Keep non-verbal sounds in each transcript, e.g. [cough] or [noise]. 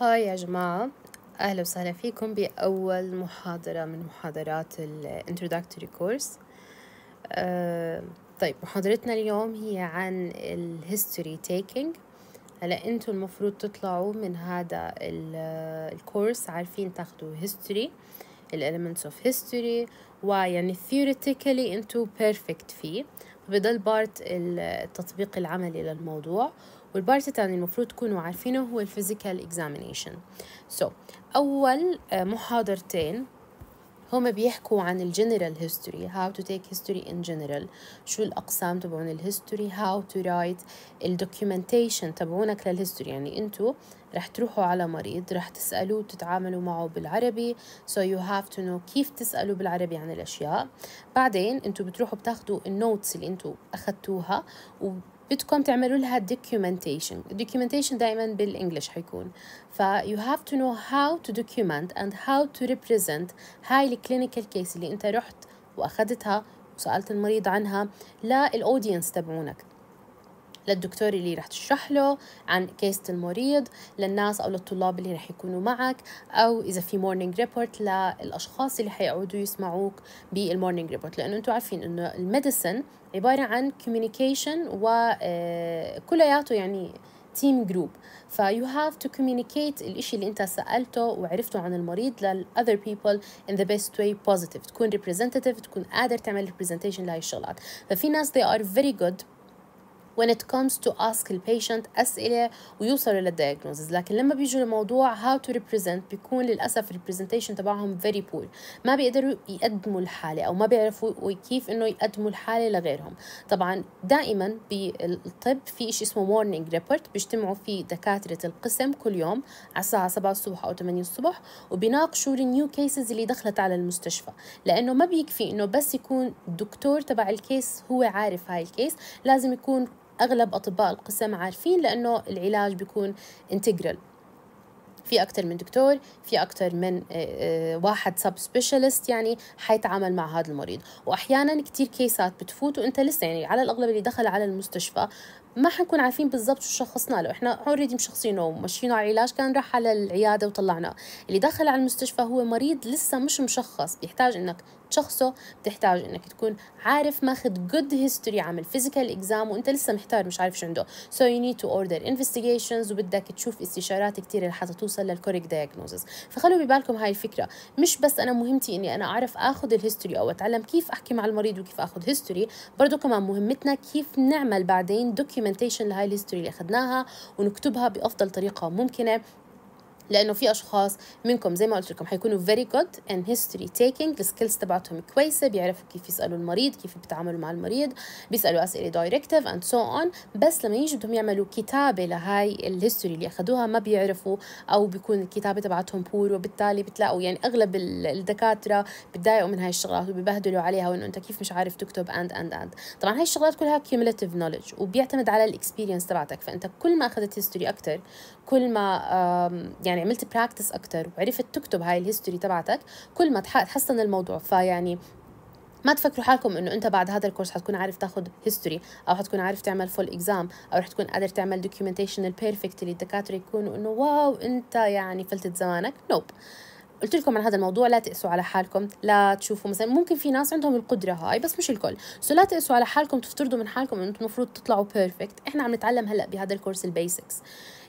هاي يا جماعة أهلا وسهلا فيكم بأول محاضرة من محاضرات الـ Introductory Course أه طيب محاضرتنا اليوم هي عن الـ History Taking هلا انتوا المفروض تطلعوا من هذا الكورس عارفين تاخدوا History الـ Elements of History ويعني theoretically انتوا perfect فيه بضل بارت التطبيق العملي للموضوع والبارت الثاني المفروض تكونوا عارفينه هو الفيزيكال اكزامينيشن سو اول آه، محاضرتين هم بيحكوا عن الجنرال هيستوري هاو تو تيك هيستوري ان جنرال شو الاقسام تبعون الهيستوري هاو تو رايت الدوكيومنتيشن تبعونك للهيستوري يعني انتو رح تروحوا على مريض رح تسألوه تتعاملوا معه بالعربي so you have to know كيف تسألوا بالعربي عن الأشياء بعدين انتو بتروحوا بتاخدوا النوتس اللي انتو أخدتوها بدكم تعملوا لها documentation documentation دائما بالانجلش حيكون ف you have to know how to document and how to represent هاي الكلينيكال كيس اللي انت رحت واخذتها وسألت المريض عنها للأودينس تبعونك للدكتور اللي رح تشرح له عن كيسة المريض للناس أو للطلاب اللي رح يكونوا معك أو إذا في مورنينج ريبورت للأشخاص اللي حيقعدوا يسمعوك بالمورنينج ريبورت لأنه أنتم عارفين أنه الميديسن عبارة عن كوميونيكيشن وكلياته آه، يعني تيم جروب فيو هاف تو كوميونيكيت الإشي اللي أنت سألته وعرفته عن المريض للأذر بيبل ان ذا بيست واي بوزيتيف تكون ريبريزنتيف تكون قادر تعمل ريبريزنتيشن لهي الشغلات ففي ناس they are very good when it comes to ask البيشنت أسئلة ويوصلوا للدياجنوزز لكن لما بيجوا لموضوع how to represent بيكون للأسف representation تبعهم very poor ما بيقدروا يقدموا الحالة أو ما بيعرفوا كيف إنه يقدموا الحالة لغيرهم طبعا دائما بالطب في شيء اسمه morning ريبورت بيجتمعوا فيه دكاترة القسم كل يوم على الساعة 7 الصبح أو 8 الصبح وبيناقشوا النيو كيسز اللي دخلت على المستشفى لأنه ما بيكفي إنه بس يكون الدكتور تبع الكيس هو عارف هاي الكيس لازم يكون اغلب اطباء القسم عارفين لانه العلاج بيكون انتجرال في اكثر من دكتور في اكثر من آه، آه، واحد سب سبيشالست يعني حيتعامل مع هذا المريض واحيانا كثير كيسات بتفوت وانت لسه يعني على الاغلب اللي دخل على المستشفى ما حنكون عارفين بالضبط شو شخصنا له احنا اوريدي مشخصينه ومشينه على علاج كان راح على العياده وطلعناه اللي دخل على المستشفى هو مريض لسه مش مشخص بيحتاج انك تشخصه بتحتاج انك تكون عارف ماخذ جود هيستوري عامل فيزيكال اكزام وانت لسه محتار مش عارف شو عنده سو يو نيد تو اوردر انفستيجيشنز وبدك تشوف استشارات كثير لحتى توصل للكوريك دايجنوزز فخلوا ببالكم هاي الفكره مش بس انا مهمتي اني انا اعرف اخذ الهيستوري او اتعلم كيف احكي مع المريض وكيف اخذ هيستوري برضه كمان مهمتنا كيف نعمل بعدين دوكيومنتيشن لهاي الهيستوري اللي اخذناها ونكتبها بافضل طريقه ممكنه لانه في اشخاص منكم زي ما قلت لكم حيكونوا فيري جود ان هيستوري تيكينج السكيلز تبعتهم كويسه بيعرفوا كيف يسالوا المريض كيف بيتعاملوا مع المريض بيسالوا اسئله دايركتيف اند سو اون بس لما يجوا بدهم يعملوا كتابه لهاي الهيستوري اللي اخذوها ما بيعرفوا او بيكون الكتابه تبعتهم بور وبالتالي بتلاقوا يعني اغلب الدكاتره بتضايقوا من هاي الشغلات وببهدلوا عليها وانه انت كيف مش عارف تكتب اند اند اند طبعا هاي الشغلات كلها كيوميليتيف نولج وبيعتمد على الاكسبيرينس تبعتك فانت كل ما اخذت هيستوري اكثر كل ما يعني يعني عملت براكتس اكثر وعرفت تكتب هاي الهيستوري تبعتك كل ما تحسن الموضوع فيعني ما تفكروا حالكم انه انت بعد هذا الكورس حتكون عارف تاخذ هيستوري او حتكون عارف تعمل فول اكزام او رح تكون قادر تعمل دوكيومنتيشن البيرفكت اللي الدكاتره يكونوا انه واو انت يعني فلتت زمانك نوب قلت لكم عن هذا الموضوع لا تقسوا على حالكم لا تشوفوا مثلا ممكن في ناس عندهم القدره هاي بس مش الكل سو لا تقسوا على حالكم تفترضوا من حالكم انه المفروض تطلعوا بيرفكت احنا عم نتعلم هلا بهذا الكورس البيسكس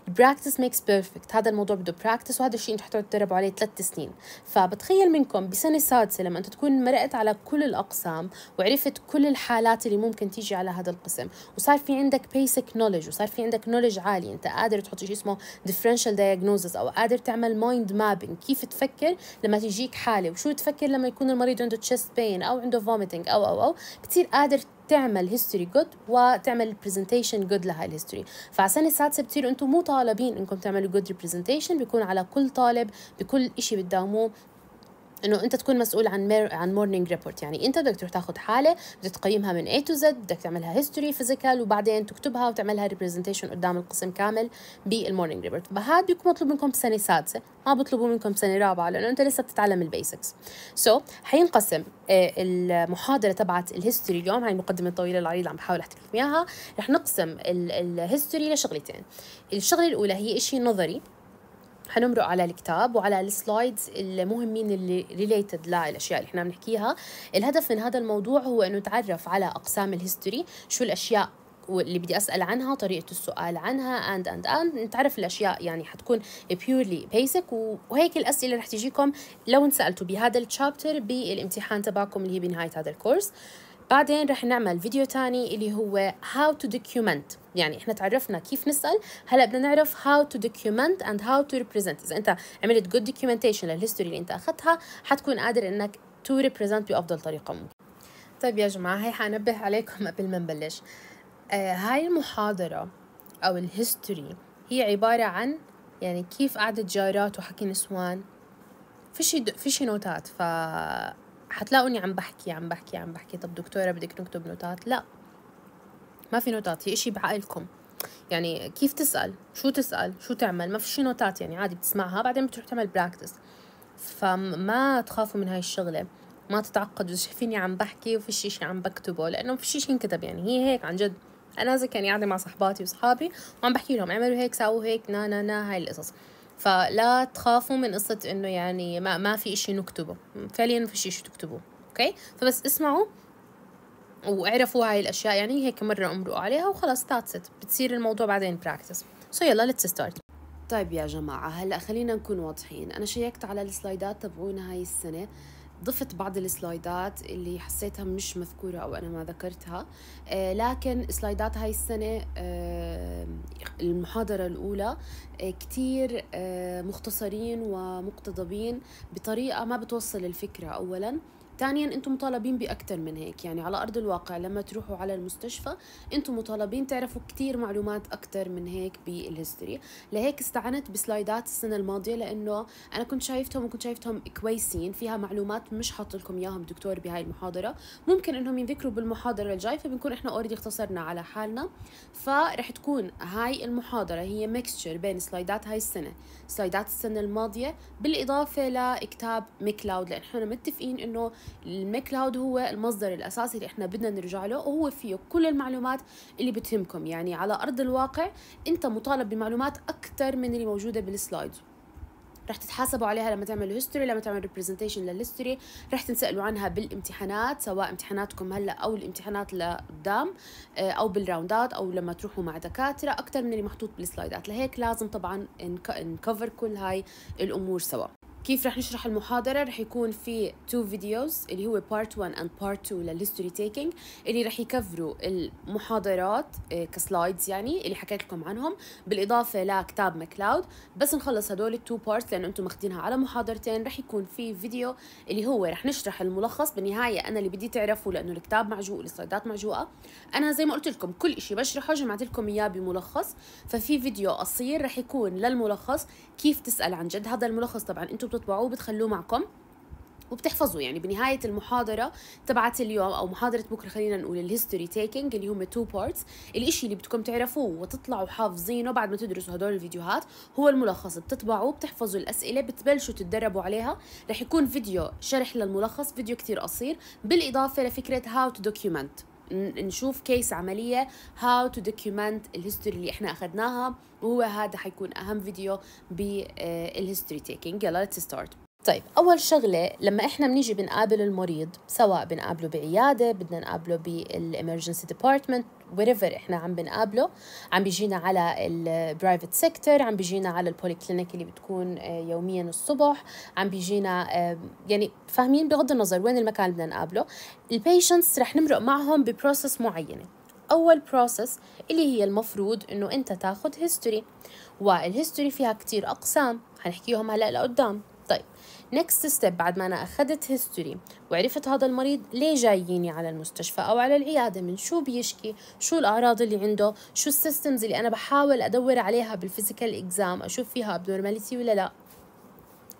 البراكتس ميكس بيرفكت هذا الموضوع بده براكتس وهذا الشيء انتم حتقعدوا تدربوا عليه ثلاث سنين فبتخيل منكم بسنه سادسه لما انت تكون مرقت على كل الاقسام وعرفت كل الحالات اللي ممكن تيجي على هذا القسم وصار في عندك بيسك نولج وصار في عندك نولج عالي انت قادر تحط شيء اسمه ديفرنشال دايجنوزس او قادر تعمل مايند مابينج كيف تفكر لما تجيك حاله وشو تفكر لما يكون المريض عنده تشيست بين او عنده فوميتنج او او او بتصير قادر تعمل هيستوري جود وتعمل برزنتيشن جود لهاي الهيستوري فعشان السادسه بتصيروا انتم مو طالبين انكم تعملوا جود ريبرزنتيشن بيكون على كل طالب بكل شيء بتداوموه انه انت تكون مسؤول عن مير... عن مورنينج ريبورت يعني انت بدك تروح تاخذ حاله بدك تقيمها من اي تو زد بدك تعملها هيستوري فيزيكال وبعدين تكتبها وتعملها ريبرزنتيشن قدام القسم كامل بالمورنينج ريبورت فهذا بيكون مطلوب منكم بسنه سادسه ما بطلبوا منكم بسنه رابعه لانه انت لسه بتتعلم البيسكس سو so, حينقسم آه، المحاضره تبعت الهيستوري اليوم هاي المقدمه الطويله العريضه عم بحاول احكي لكم اياها رح نقسم الهيستوري لشغلتين الشغله الاولى هي شيء نظري حنمرق على الكتاب وعلى السلايدز المهمين اللي ريليتد للاشياء اللي احنا بنحكيها الهدف من هذا الموضوع هو انه نتعرف على اقسام الهيستوري شو الاشياء واللي بدي اسال عنها طريقه السؤال عنها اند اند اند نتعرف الاشياء يعني حتكون بيورلي بيسك وهيك الاسئله رح تجيكم لو انسالتوا بهذا التشابتر بالامتحان تبعكم اللي هي بنهايه هذا الكورس بعدين رح نعمل فيديو تاني اللي هو how to document يعني احنا تعرفنا كيف نسأل هلا بدنا نعرف how to document and how to represent إذا أنت عملت good documentation للهيستوري اللي أنت أخذتها حتكون قادر إنك to represent بأفضل طريقة ممكن طيب يا جماعة هي حنبه عليكم [laughs] قبل ما نبلش آه هاي المحاضرة أو الهيستوري هي عبارة عن يعني كيف قعدت جارات وحكي نسوان فيش فيش نوتات ف حتلاقوني عم بحكي عم بحكي عم بحكي طب دكتورة بدك نكتب نوتات لا ما في نوتات هي شيء بعقلكم يعني كيف تسأل شو تسأل شو تعمل ما في شيء نوتات يعني عادي بتسمعها بعدين بتروح تعمل براكتس فما تخافوا من هاي الشغلة ما تتعقدوا شايفيني عم بحكي وفي شي عم بكتبه لأنه في شي انكتب يعني هي هيك عن جد أنا زي كان قاعدة مع صحباتي وصحابي وعم بحكي لهم اعملوا هيك ساووا هيك نا نا نا هاي القصص فلا تخافوا من قصة إنه يعني ما, ما في إشي نكتبه فعليا ما في إشي تكتبوه أوكي فبس اسمعوا واعرفوا هاي الأشياء يعني هيك مرة امرقوا عليها وخلاص ذاتس بتصير الموضوع بعدين براكتس سو يلا ليتس ستارت طيب يا جماعة هلا خلينا نكون واضحين أنا شيكت على السلايدات تبعونا هاي السنة ضفت بعض السلايدات اللي حسيتها مش مذكورة أو أنا ما ذكرتها آه، لكن سلايدات هاي السنة آه، المحاضرة الأولى آه، كتير مختصرين ومقتضبين بطريقة ما بتوصل الفكرة أولاً ثانيا انتم مطالبين باكثر من هيك يعني على ارض الواقع لما تروحوا على المستشفى انتم مطالبين تعرفوا كثير معلومات اكثر من هيك بالهيستوري لهيك استعنت بسلايدات السنه الماضيه لانه انا كنت شايفتهم وكنت شايفتهم كويسين فيها معلومات مش حاط لكم اياهم دكتور بهاي المحاضره ممكن انهم ينذكروا بالمحاضره الجاي فبنكون احنا اوريدي اختصرنا على حالنا فرح تكون هاي المحاضره هي ميكستشر بين سلايدات هاي السنه سلايدات السنه الماضيه بالاضافه لكتاب ميكلاود لان احنا متفقين انه الميكلاود هو المصدر الاساسي اللي احنا بدنا نرجع له وهو فيه كل المعلومات اللي بتهمكم يعني على ارض الواقع انت مطالب بمعلومات اكثر من اللي موجوده بالسلايد رح تتحاسبوا عليها لما تعملوا هيستوري لما تعملوا ريبرزنتيشن للهيستوري رح تنسالوا عنها بالامتحانات سواء امتحاناتكم هلا او الامتحانات لقدام آه، او بالراوندات او لما تروحوا مع دكاتره اكثر من اللي محطوط بالسلايدات لهيك لازم طبعا نكفر كل هاي الامور سوا كيف رح نشرح المحاضرة رح يكون في تو فيديوز اللي هو بارت 1 اند بارت 2 للهيستوري تيكينج اللي رح يكفروا المحاضرات آه، كسلايدز يعني اللي حكيت لكم عنهم بالاضافة لكتاب ماكلاود بس نخلص هدول التو بارتس لانه انتم ماخذينها على محاضرتين رح يكون في فيديو اللي هو رح نشرح الملخص بالنهاية انا اللي بدي تعرفوا لانه الكتاب معجوق والسلايدات معجوقة انا زي ما قلت لكم كل شيء بشرحه جمعت لكم اياه بملخص ففي فيديو قصير رح يكون للملخص كيف تسأل عن جد هذا الملخص طبعا انتم بتطبعوه بتخلوه معكم وبتحفظوا يعني بنهاية المحاضرة تبعت اليوم أو محاضرة بكرة خلينا نقول الهيستوري تيكينج اللي هم تو بارتس الإشي اللي بدكم تعرفوه وتطلعوا حافظينه بعد ما تدرسوا هدول الفيديوهات هو الملخص بتطبعوه بتحفظوا الأسئلة بتبلشوا تتدربوا عليها رح يكون فيديو شرح للملخص فيديو كتير قصير بالإضافة لفكرة هاو تو دوكيومنت نشوف كيس عملية how to document الهيستوري اللي احنا اخذناها وهو هذا حيكون اهم فيديو بالهيستوري تيكينج يلا let's start طيب أول شغلة لما إحنا بنيجي بنقابل المريض سواء بنقابله بعيادة بدنا نقابله بالإمرجنسي ديبارتمنت wherever إحنا عم بنقابله عم بيجينا على البرايفت سيكتور عم بيجينا على البوليكلينيك اللي بتكون آه، يوميا الصبح عم بيجينا آه، يعني فاهمين بغض النظر وين المكان اللي بدنا نقابله البيشنتس رح نمرق معهم ببروسس معينة أول بروسس اللي هي المفروض إنه أنت تاخد هيستوري والهيستوري فيها كتير أقسام هنحكيهم هلأ لقدام نكست ستيب بعد ما انا اخذت هيستوري وعرفت هذا المريض ليه جاييني على المستشفى او على العياده من شو بيشكي شو الاعراض اللي عنده شو السيستمز اللي انا بحاول ادور عليها بالفيزيكال اكزام اشوف فيها ابنورماليتي ولا لا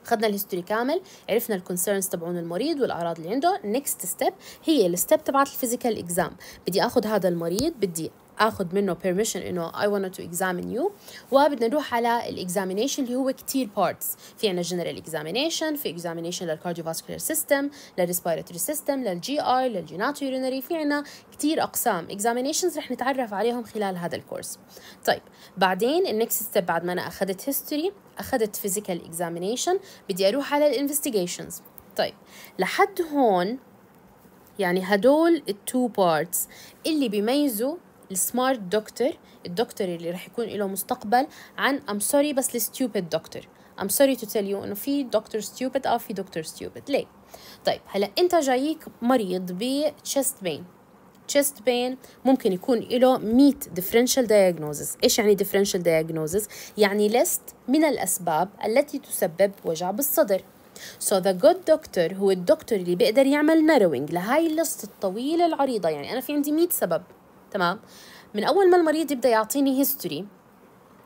اخذنا الهيستوري كامل عرفنا الكونسيرنز تبعون المريض والاعراض اللي عنده نيكست ستيب هي الستيب تبعت الفيزيكال اكزام بدي اخذ هذا المريض بدي اخذ منه permission انه I wanted to examine you وبدنا نروح على الاكزامينيشن اللي هو كتير بارتس في عندنا general examination في examination للكارديوفاسكولار سيستم للريسبيراتوري سيستم للجي اي للجيناتو يورينري في عندنا كتير اقسام examinations رح نتعرف عليهم خلال هذا الكورس طيب بعدين النكست ستيب بعد ما انا اخذت history اخذت physical examination بدي اروح على الانفستيجيشنز طيب لحد هون يعني هدول التو بارتس اللي بيميزوا السمارت دكتور الدكتور اللي رح يكون له مستقبل عن ام سوري بس الستيوبد دكتور ام سوري تو تيل يو انه في دكتور ستيوبد اه في دكتور ستيوبد ليه طيب هلا انت جايك مريض ب chest pain chest pain ممكن يكون له 100 differential diagnosis ايش يعني differential diagnosis يعني ليست من الاسباب التي تسبب وجع بالصدر So the good doctor هو الدكتور اللي بيقدر يعمل narrowing لهاي اللست الطويلة العريضة يعني أنا في عندي 100 سبب تمام من اول ما المريض يبدا يعطيني هيستوري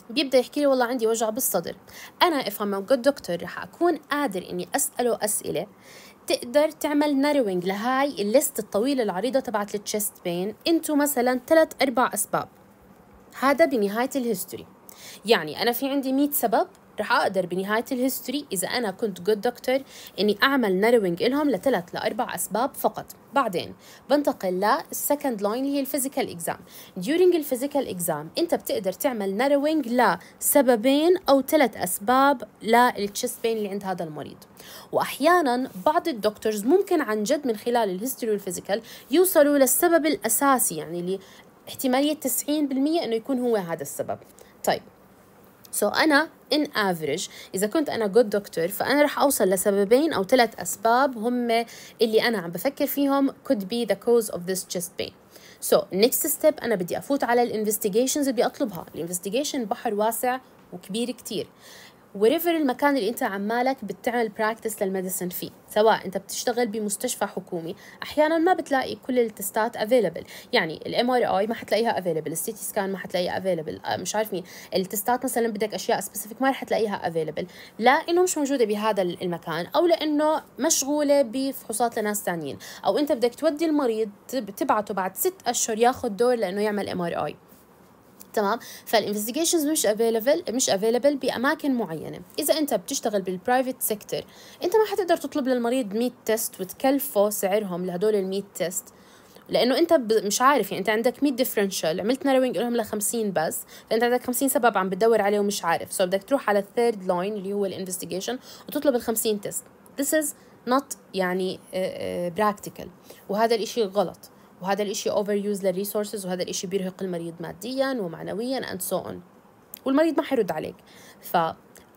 بيبدا يحكي لي والله عندي وجع بالصدر انا افهم جود دكتور رح اكون قادر اني اساله اسئله تقدر تعمل ناروينج لهاي الليست الطويله العريضه تبعت التشست بين انتو مثلا ثلاث اربع اسباب هذا بنهايه الهيستوري يعني انا في عندي 100 سبب راح اقدر بنهايه الهيستوري اذا انا كنت جود دكتور اني اعمل ناروينج لهم لثلاث لاربع اسباب فقط بعدين بنتقل للسكند لاين اللي هي الفيزيكال اكزام ديورينج الفيزيكال اكزام انت بتقدر تعمل ناروينج لسببين او ثلاث اسباب للتشست بين اللي عند هذا المريض واحيانا بعض الدكتورز ممكن عن جد من خلال الهيستوري والفيزيكال يوصلوا للسبب الاساسي يعني اللي احتماليه 90% انه يكون هو هذا السبب طيب سو so, أنا ان افريج إذا كنت أنا جود دكتور فأنا رح أوصل لسببين أو ثلاث أسباب هم اللي أنا عم بفكر فيهم could be the cause of this chest pain سو نيكست ستيب انا بدي افوت على الانفستيجيشنز اللي بدي اطلبها الانفستيجيشن بحر واسع وكبير كتير وريفر المكان اللي انت عمالك بتعمل براكتس للمديسن فيه سواء انت بتشتغل بمستشفى حكومي احيانا ما بتلاقي كل التستات افيلبل يعني الام ار اي ما حتلاقيها افيلبل السي تي سكان ما حتلاقيها افيلبل آه، مش عارف مين التستات مثلا بدك اشياء سبيسيفيك ما رح تلاقيها افيلبل لا انه مش موجوده بهذا المكان او لانه مشغوله بفحوصات لناس ثانيين او انت بدك تودي المريض تبعته بعد ست اشهر ياخذ دور لانه يعمل ام ار اي تمام فالانفستيجيشنز مش افيلبل مش افيلبل باماكن معينه اذا انت بتشتغل بالبرايفت سيكتور انت ما حتقدر تطلب للمريض 100 تيست وتكلفه سعرهم لهدول ال 100 تيست لانه انت مش عارف يعني انت عندك 100 ديفرنشال عملت ناروينج لهم ل 50 بس فانت عندك 50 سبب عم بتدور عليه ومش عارف سو so بدك تروح على الثيرد لاين اللي هو الانفستيجيشن وتطلب ال 50 تيست this is not يعني براكتيكال uh, uh, وهذا الاشي غلط وهذا الإشي اوفر يوز للريسورسز وهذا الإشي بيرهق المريض ماديا ومعنويا اند سو اون والمريض ما حيرد عليك ف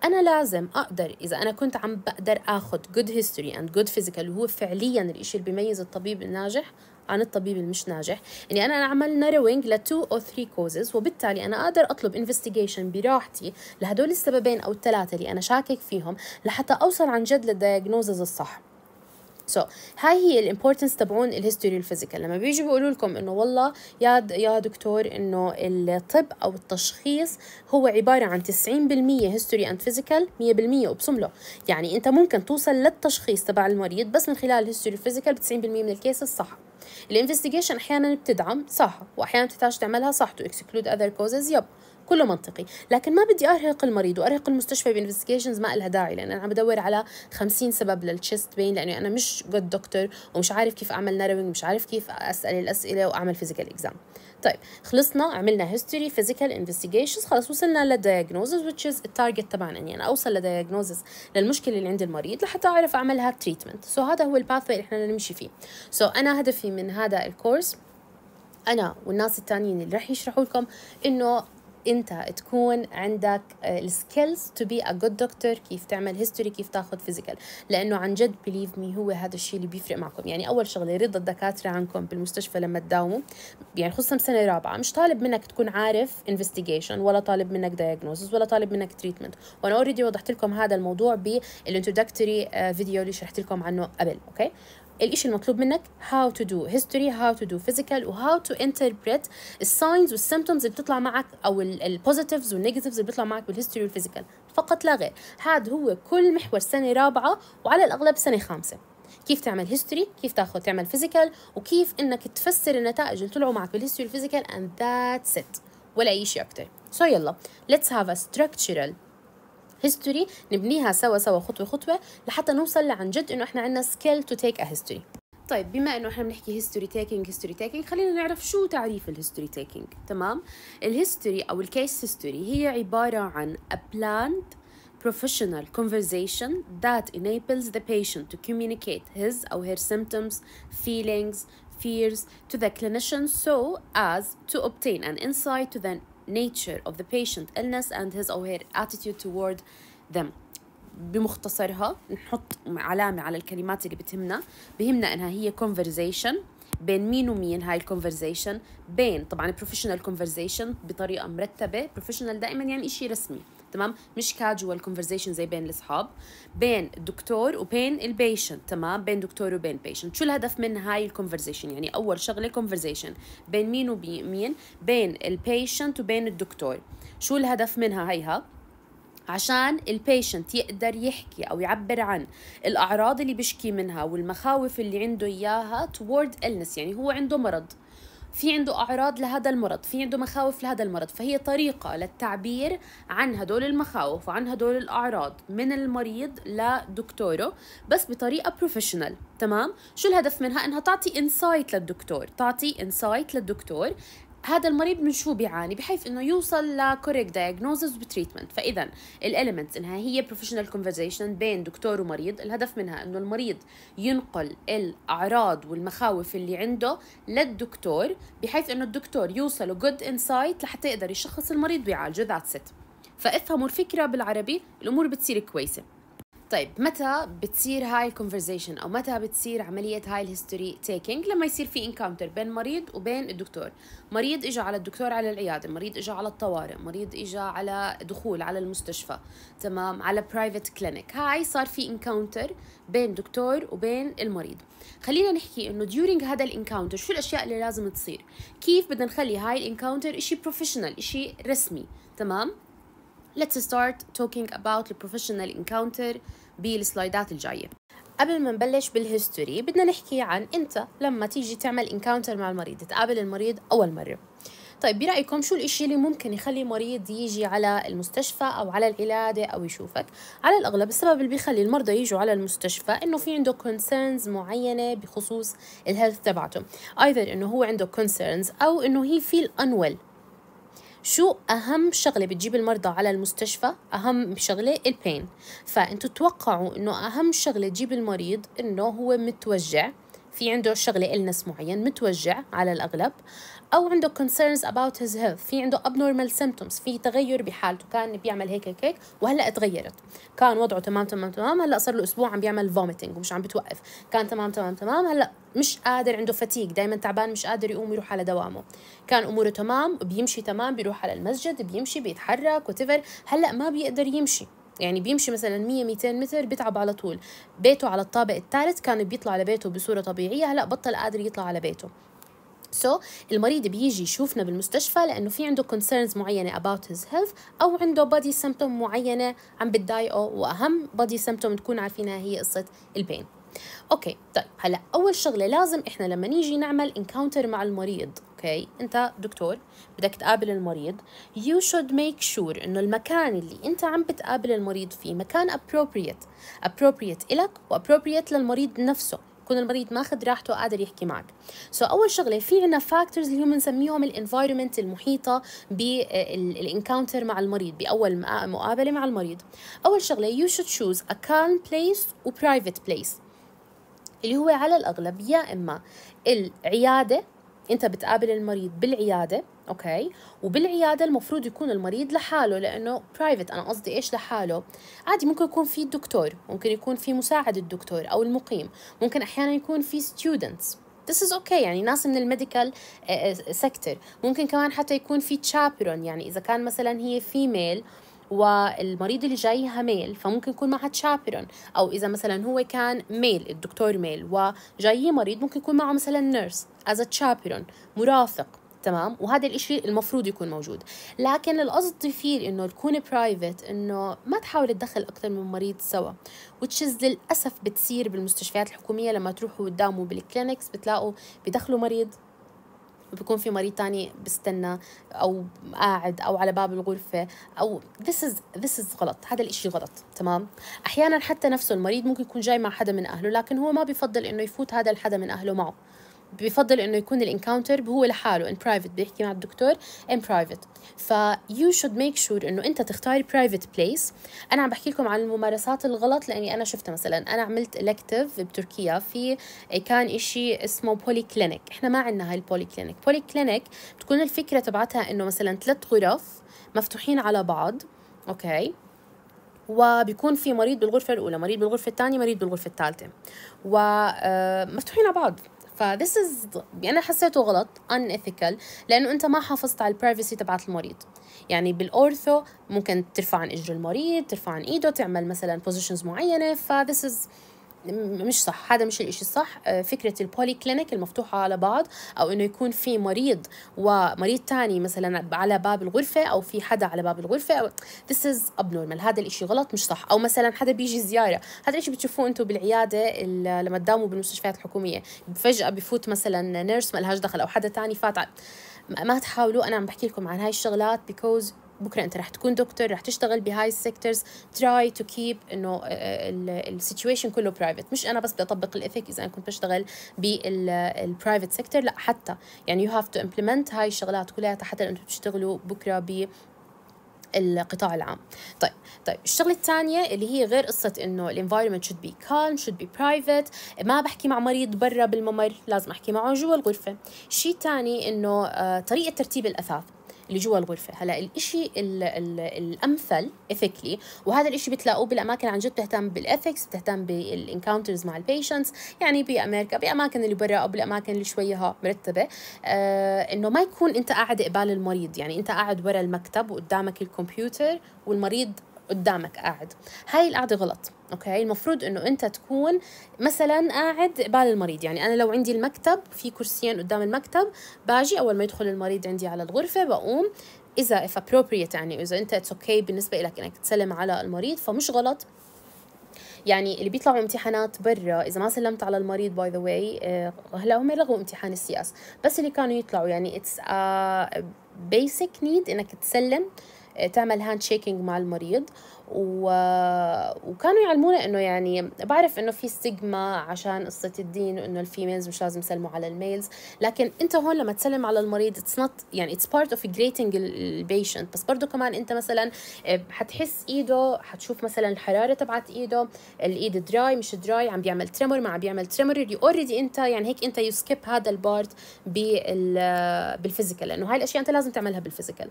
أنا لازم أقدر إذا أنا كنت عم بقدر آخذ جود هيستوري أند جود فيزيكال وهو فعليا الإشي اللي بيميز الطبيب الناجح عن الطبيب المش ناجح اني انا اعمل ناروينج ل 2 او 3 كوزز وبالتالي انا اقدر اطلب انفستيجيشن براحتي لهدول السببين او الثلاثه اللي انا شاكك فيهم لحتى اوصل عن جد للدايجنوزز الصح سو so, هاي هي الامبورتنس تبعون الهيستوري الفيزيكال لما بيجوا بيقولوا لكم انه والله يا يا دكتور انه الطب او التشخيص هو عباره عن 90% هيستوري اند فيزيكال 100% ابصم له يعني انت ممكن توصل للتشخيص تبع المريض بس من خلال الهيستوري الفيزيكال 90% من الكيس الصح الانفستيجيشن احيانا بتدعم صح واحيانا بتحتاج تعملها صح تو اكسكلود اذر كوزز يب كله منطقي لكن ما بدي ارهق المريض وارهق المستشفى بانفستيجيشنز ما لها داعي لان انا عم بدور على 50 سبب للتشست بين لاني انا مش جود دكتور ومش عارف كيف اعمل نروينج مش عارف كيف اسال الاسئله واعمل فيزيكال اكزام طيب خلصنا عملنا هيستوري فيزيكال انفستيجيشنز خلص وصلنا للدايجنوزز which is التارجت تبعنا اني انا اوصل لدايجنوزز للمشكله اللي عند المريض لحتى اعرف اعملها تريتمنت سو so هذا هو الباث اللي احنا نمشي فيه سو so انا هدفي من هذا الكورس انا والناس التانيين اللي رح يشرحوا لكم انه انت تكون عندك السكيلز تو بي ا جود دكتور كيف تعمل هيستوري كيف تاخذ فيزيكال لانه عن جد بليف مي هو هذا الشيء اللي بيفرق معكم يعني اول شغله رضا الدكاتره عنكم بالمستشفى لما تداوموا يعني خصوصا سنه رابعه مش طالب منك تكون عارف انفستيجيشن ولا طالب منك دايجنوزز ولا طالب منك تريتمنت وانا اوريدي وضحت لكم هذا الموضوع بالانتدكتوري آه، فيديو اللي شرحت لكم عنه قبل اوكي الإشي المطلوب منك how to do history how to do physical وهاو to interpret الساينز symptoms اللي بتطلع معك أو البوزيتيفز negatives اللي بتطلع معك بالهيستوري والفيزيكال فقط لا غير هذا هو كل محور سنة رابعة وعلى الأغلب سنة خامسة كيف تعمل هيستوري كيف تاخذ تعمل فيزيكال وكيف انك تفسر النتائج اللي طلعوا معك بالهيستوري والفيزيكال اند ذاتس ات ولا اي شيء اكثر سو so يلا let's have a structural هيستوري نبنيها سوا سوا خطوه خطوه لحتى نوصل لعن جد انه احنا عندنا سكيل تو تيك ا هيستوري طيب بما انه احنا بنحكي هيستوري تيكينج هيستوري تيكينج خلينا نعرف شو تعريف الهيستوري تيكينج تمام الهيستوري او الكيس هيستوري هي عباره عن a planned professional conversation that enables the patient to communicate his or her symptoms feelings fears to the clinician so as to obtain an insight to the nature of the patient illness and his or her attitude toward them بمختصرها نحط علامة على الكلمات اللي بتهمنا بهمنا إنها هي conversation بين مين ومين هاي الكونفرزيشن بين طبعا professional conversation بطريقه مرتبه professional دائما يعني اشي رسمي تمام مش كاجوال كونفرزيشن زي بين الاصحاب بين الدكتور وبين البيشنت تمام بين دكتور وبين بيشنت شو الهدف من هاي الكونفرزيشن يعني اول شغله كونفرزيشن بين مين ومين بين البيشنت وبين الدكتور شو الهدف منها هيها عشان البيشنت يقدر يحكي او يعبر عن الاعراض اللي بيشكي منها والمخاوف اللي عنده اياها توورد النس يعني هو عنده مرض في عنده اعراض لهذا المرض في عنده مخاوف لهذا المرض فهي طريقه للتعبير عن هدول المخاوف وعن هدول الاعراض من المريض لدكتوره بس بطريقه بروفيشنال تمام شو الهدف منها انها تعطي انسايت للدكتور تعطي انسايت للدكتور هذا المريض من شو بيعاني بحيث انه يوصل لكوريك دايجنوزز وتريتمنت فاذا الاليمنتس انها هي بروفيشنال كونفرزيشن بين دكتور ومريض الهدف منها انه المريض ينقل الاعراض والمخاوف اللي عنده للدكتور بحيث انه الدكتور يوصل جود انسايت لحتى يقدر يشخص المريض ويعالجه ذاتس ات فافهموا الفكره بالعربي الامور بتصير كويسه طيب متى بتصير هاي الكونفرزيشن او متى بتصير عمليه هاي الهيستوري تيكينج لما يصير في انكاونتر بين مريض وبين الدكتور مريض اجى على الدكتور على العياده مريض اجى على الطوارئ مريض اجى على دخول على المستشفى تمام على برايفت كلينيك هاي صار في انكاونتر بين دكتور وبين المريض خلينا نحكي انه ديورينج هذا الانكاونتر شو الاشياء اللي لازم تصير كيف بدنا نخلي هاي الانكاونتر شيء بروفيشنال شيء رسمي تمام let's start talking about the professional encounter بالسلايدات الجايه قبل ما نبلش بالهيستوري بدنا نحكي عن انت لما تيجي تعمل انكاونتر مع المريض تقابل المريض اول مره طيب برأيكم شو الإشي اللي ممكن يخلي مريض يجي على المستشفى أو على العيادة أو يشوفك؟ على الأغلب السبب اللي بيخلي المرضى يجوا على المستشفى إنه في عنده كونسيرنز معينة بخصوص الهيلث تبعته، أيذر إنه هو عنده كونسيرنز أو إنه هي فيل أنول شو أهم شغلة بتجيب المرضى على المستشفى أهم شغلة البين فأنتوا توقعوا أنه أهم شغلة تجيب المريض أنه هو متوجع في عنده شغلة إلنس معين متوجع على الأغلب او عنده concerns about his health في عنده abnormal symptoms في تغير بحالته كان بيعمل هيك هيك هيك وهلا تغيرت كان وضعه تمام تمام تمام هلا صار له اسبوع عم بيعمل vomiting ومش عم بتوقف كان تمام تمام تمام هلا مش قادر عنده فتيق دائما تعبان مش قادر يقوم يروح على دوامه كان اموره تمام بيمشي تمام بيروح على المسجد بيمشي بيتحرك وتفر هلا ما بيقدر يمشي يعني بيمشي مثلا 100 200 متر بيتعب على طول بيته على الطابق الثالث كان بيطلع لبيته بصوره طبيعيه هلا بطل قادر يطلع على بيته سو so, المريض بيجي يشوفنا بالمستشفى لانه في عنده كونسيرنز معينه about his health او عنده بادي سيمتوم معينه عم بتضايقه واهم بادي سيمتوم تكون عارفينها هي قصه البين اوكي طيب هلا اول شغله لازم احنا لما نيجي نعمل انكاونتر مع المريض اوكي انت دكتور بدك تقابل المريض يو شود ميك شور انه المكان اللي انت عم بتقابل المريض فيه مكان appropriate appropriate الك وappropriate للمريض نفسه يكون المريض ماخذ راحته قادر يحكي معك سو so, اول شغله في عنا فاكتورز اللي هم بنسميهم الانفايرمنت المحيطه بالانكاونتر مع المريض باول مقابله مع المريض اول شغله يو شود تشوز ا كالم بليس و بليس اللي هو على الاغلب يا اما العياده انت بتقابل المريض بالعياده اوكي وبالعياده المفروض يكون المريض لحاله لانه برايفت انا قصدي ايش لحاله عادي ممكن يكون في الدكتور ممكن يكون في مساعد الدكتور او المقيم ممكن احيانا يكون في ستودنتس This is okay يعني ناس من الميديكال سيكتور آه، آه، ممكن كمان حتى يكون في تشابرون يعني إذا كان مثلا هي فيميل والمريض اللي جاي ميل فممكن يكون معها تشابرون او اذا مثلا هو كان ميل الدكتور ميل وجاي مريض ممكن يكون معه مثلا نيرس از تشابرون مرافق تمام وهذا الإشي المفروض يكون موجود لكن القصد فيه انه تكون برايفت انه ما تحاول تدخل اكثر من مريض سوا وتشز للاسف بتصير بالمستشفيات الحكوميه لما تروحوا قدامه بالكلينكس بتلاقوا بدخلوا مريض وبيكون في مريض تاني بستنى او قاعد او على باب الغرفه او ذس از ذس از غلط هذا الإشي غلط تمام احيانا حتى نفسه المريض ممكن يكون جاي مع حدا من اهله لكن هو ما بفضل انه يفوت هذا الحدا من اهله معه بفضل انه يكون الانكاونتر هو لحاله ان برايفت بيحكي مع الدكتور ان برايفت ف يو شود ميك شور انه انت تختار برايفت بليس انا عم بحكي لكم عن الممارسات الغلط لاني انا شفتها مثلا انا عملت الكتيف بتركيا في كان إشي اسمه بولي كلينيك احنا ما عندنا هاي البولي كلينيك بولي كلينيك بتكون الفكره تبعتها انه مثلا ثلاث غرف مفتوحين على بعض اوكي وبيكون في مريض بالغرفة الأولى مريض بالغرفة الثانية مريض بالغرفة الثالثة ومفتوحين آه، على بعض فذس از يعني انا حسيته غلط ان ايثيكال لانه انت ما حافظت على البرايفسي تبعت المريض يعني بالاورثو ممكن ترفع عن اجر المريض ترفع عن ايده تعمل مثلا بوزيشنز معينه فذس از مش صح هذا مش الإشي الصح آه، فكرة البولي كلينيك المفتوحة على بعض أو إنه يكون في مريض ومريض تاني مثلا على باب الغرفة أو في حدا على باب الغرفة أو this is abnormal هذا الإشي غلط مش صح أو مثلا حدا بيجي زيارة هذا الإشي بتشوفوه أنتم بالعيادة لما تداوموا بالمستشفيات الحكومية فجأة بفوت مثلا نيرس ما لهاش دخل أو حدا تاني فات ما تحاولوا أنا عم بحكي لكم عن هاي الشغلات because بكره انت رح تكون دكتور رح تشتغل بهاي السيكتورز تراي تو كيب انه آه، آه، السيتويشن كله برايفت مش انا بس بدي اطبق الاثيك اذا انا كنت بشتغل بالبرايفت آه، سيكتور لا حتى يعني يو هاف تو امبلمنت هاي الشغلات كلها حتى انتم تشتغلوا بكره ب القطاع العام طيب طيب الشغله الثانيه اللي هي غير قصه انه الانفايرمنت شود بي كالم شود بي برايفت ما بحكي مع مريض برا بالممر لازم احكي معه جوا الغرفه شيء ثاني انه طريقه ترتيب الاثاث اللي جوا الغرفه هلا الإشي الـ الـ الامثل ethically وهذا الإشي بتلاقوه بالاماكن عن جد بتهتم بالاثكس بتهتم بالانكاونترز مع البيشنتس يعني بامريكا باماكن اللي برا او بالاماكن اللي شويه مرتبه آه انه ما يكون انت قاعد قبال المريض يعني انت قاعد ورا المكتب وقدامك الكمبيوتر والمريض قدامك قاعد هاي القعده غلط اوكي المفروض انه انت تكون مثلا قاعد قبال المريض يعني انا لو عندي المكتب في كرسيين قدام المكتب باجي اول ما يدخل المريض عندي على الغرفه بقوم اذا if appropriate يعني اذا انت اتس اوكي okay بالنسبه لك انك تسلم على المريض فمش غلط يعني اللي بيطلعوا امتحانات برا اذا ما سلمت على المريض باي ذا واي هلا هم لغوا امتحان السي اس بس اللي كانوا يطلعوا يعني اتس بيسك نيد انك تسلم تعمل هاند شيكينج مع المريض و... وكانوا يعلمونا انه يعني بعرف انه في ستيغما عشان قصه الدين وانه الفيميلز مش لازم يسلموا على الميلز لكن انت هون لما تسلم على المريض اتس نوت يعني اتس بارت اوف جريتنج البيشنت بس برضه كمان انت مثلا آه، حتحس ايده حتشوف مثلا الحراره تبعت ايده الايد دراي مش دراي عم بيعمل تريمر ما عم بيعمل تريمر اوريدي انت يعني هيك انت يو سكيب هذا البارت بال بالفيزيكال لانه هاي الاشياء انت لازم تعملها بالفيزيكال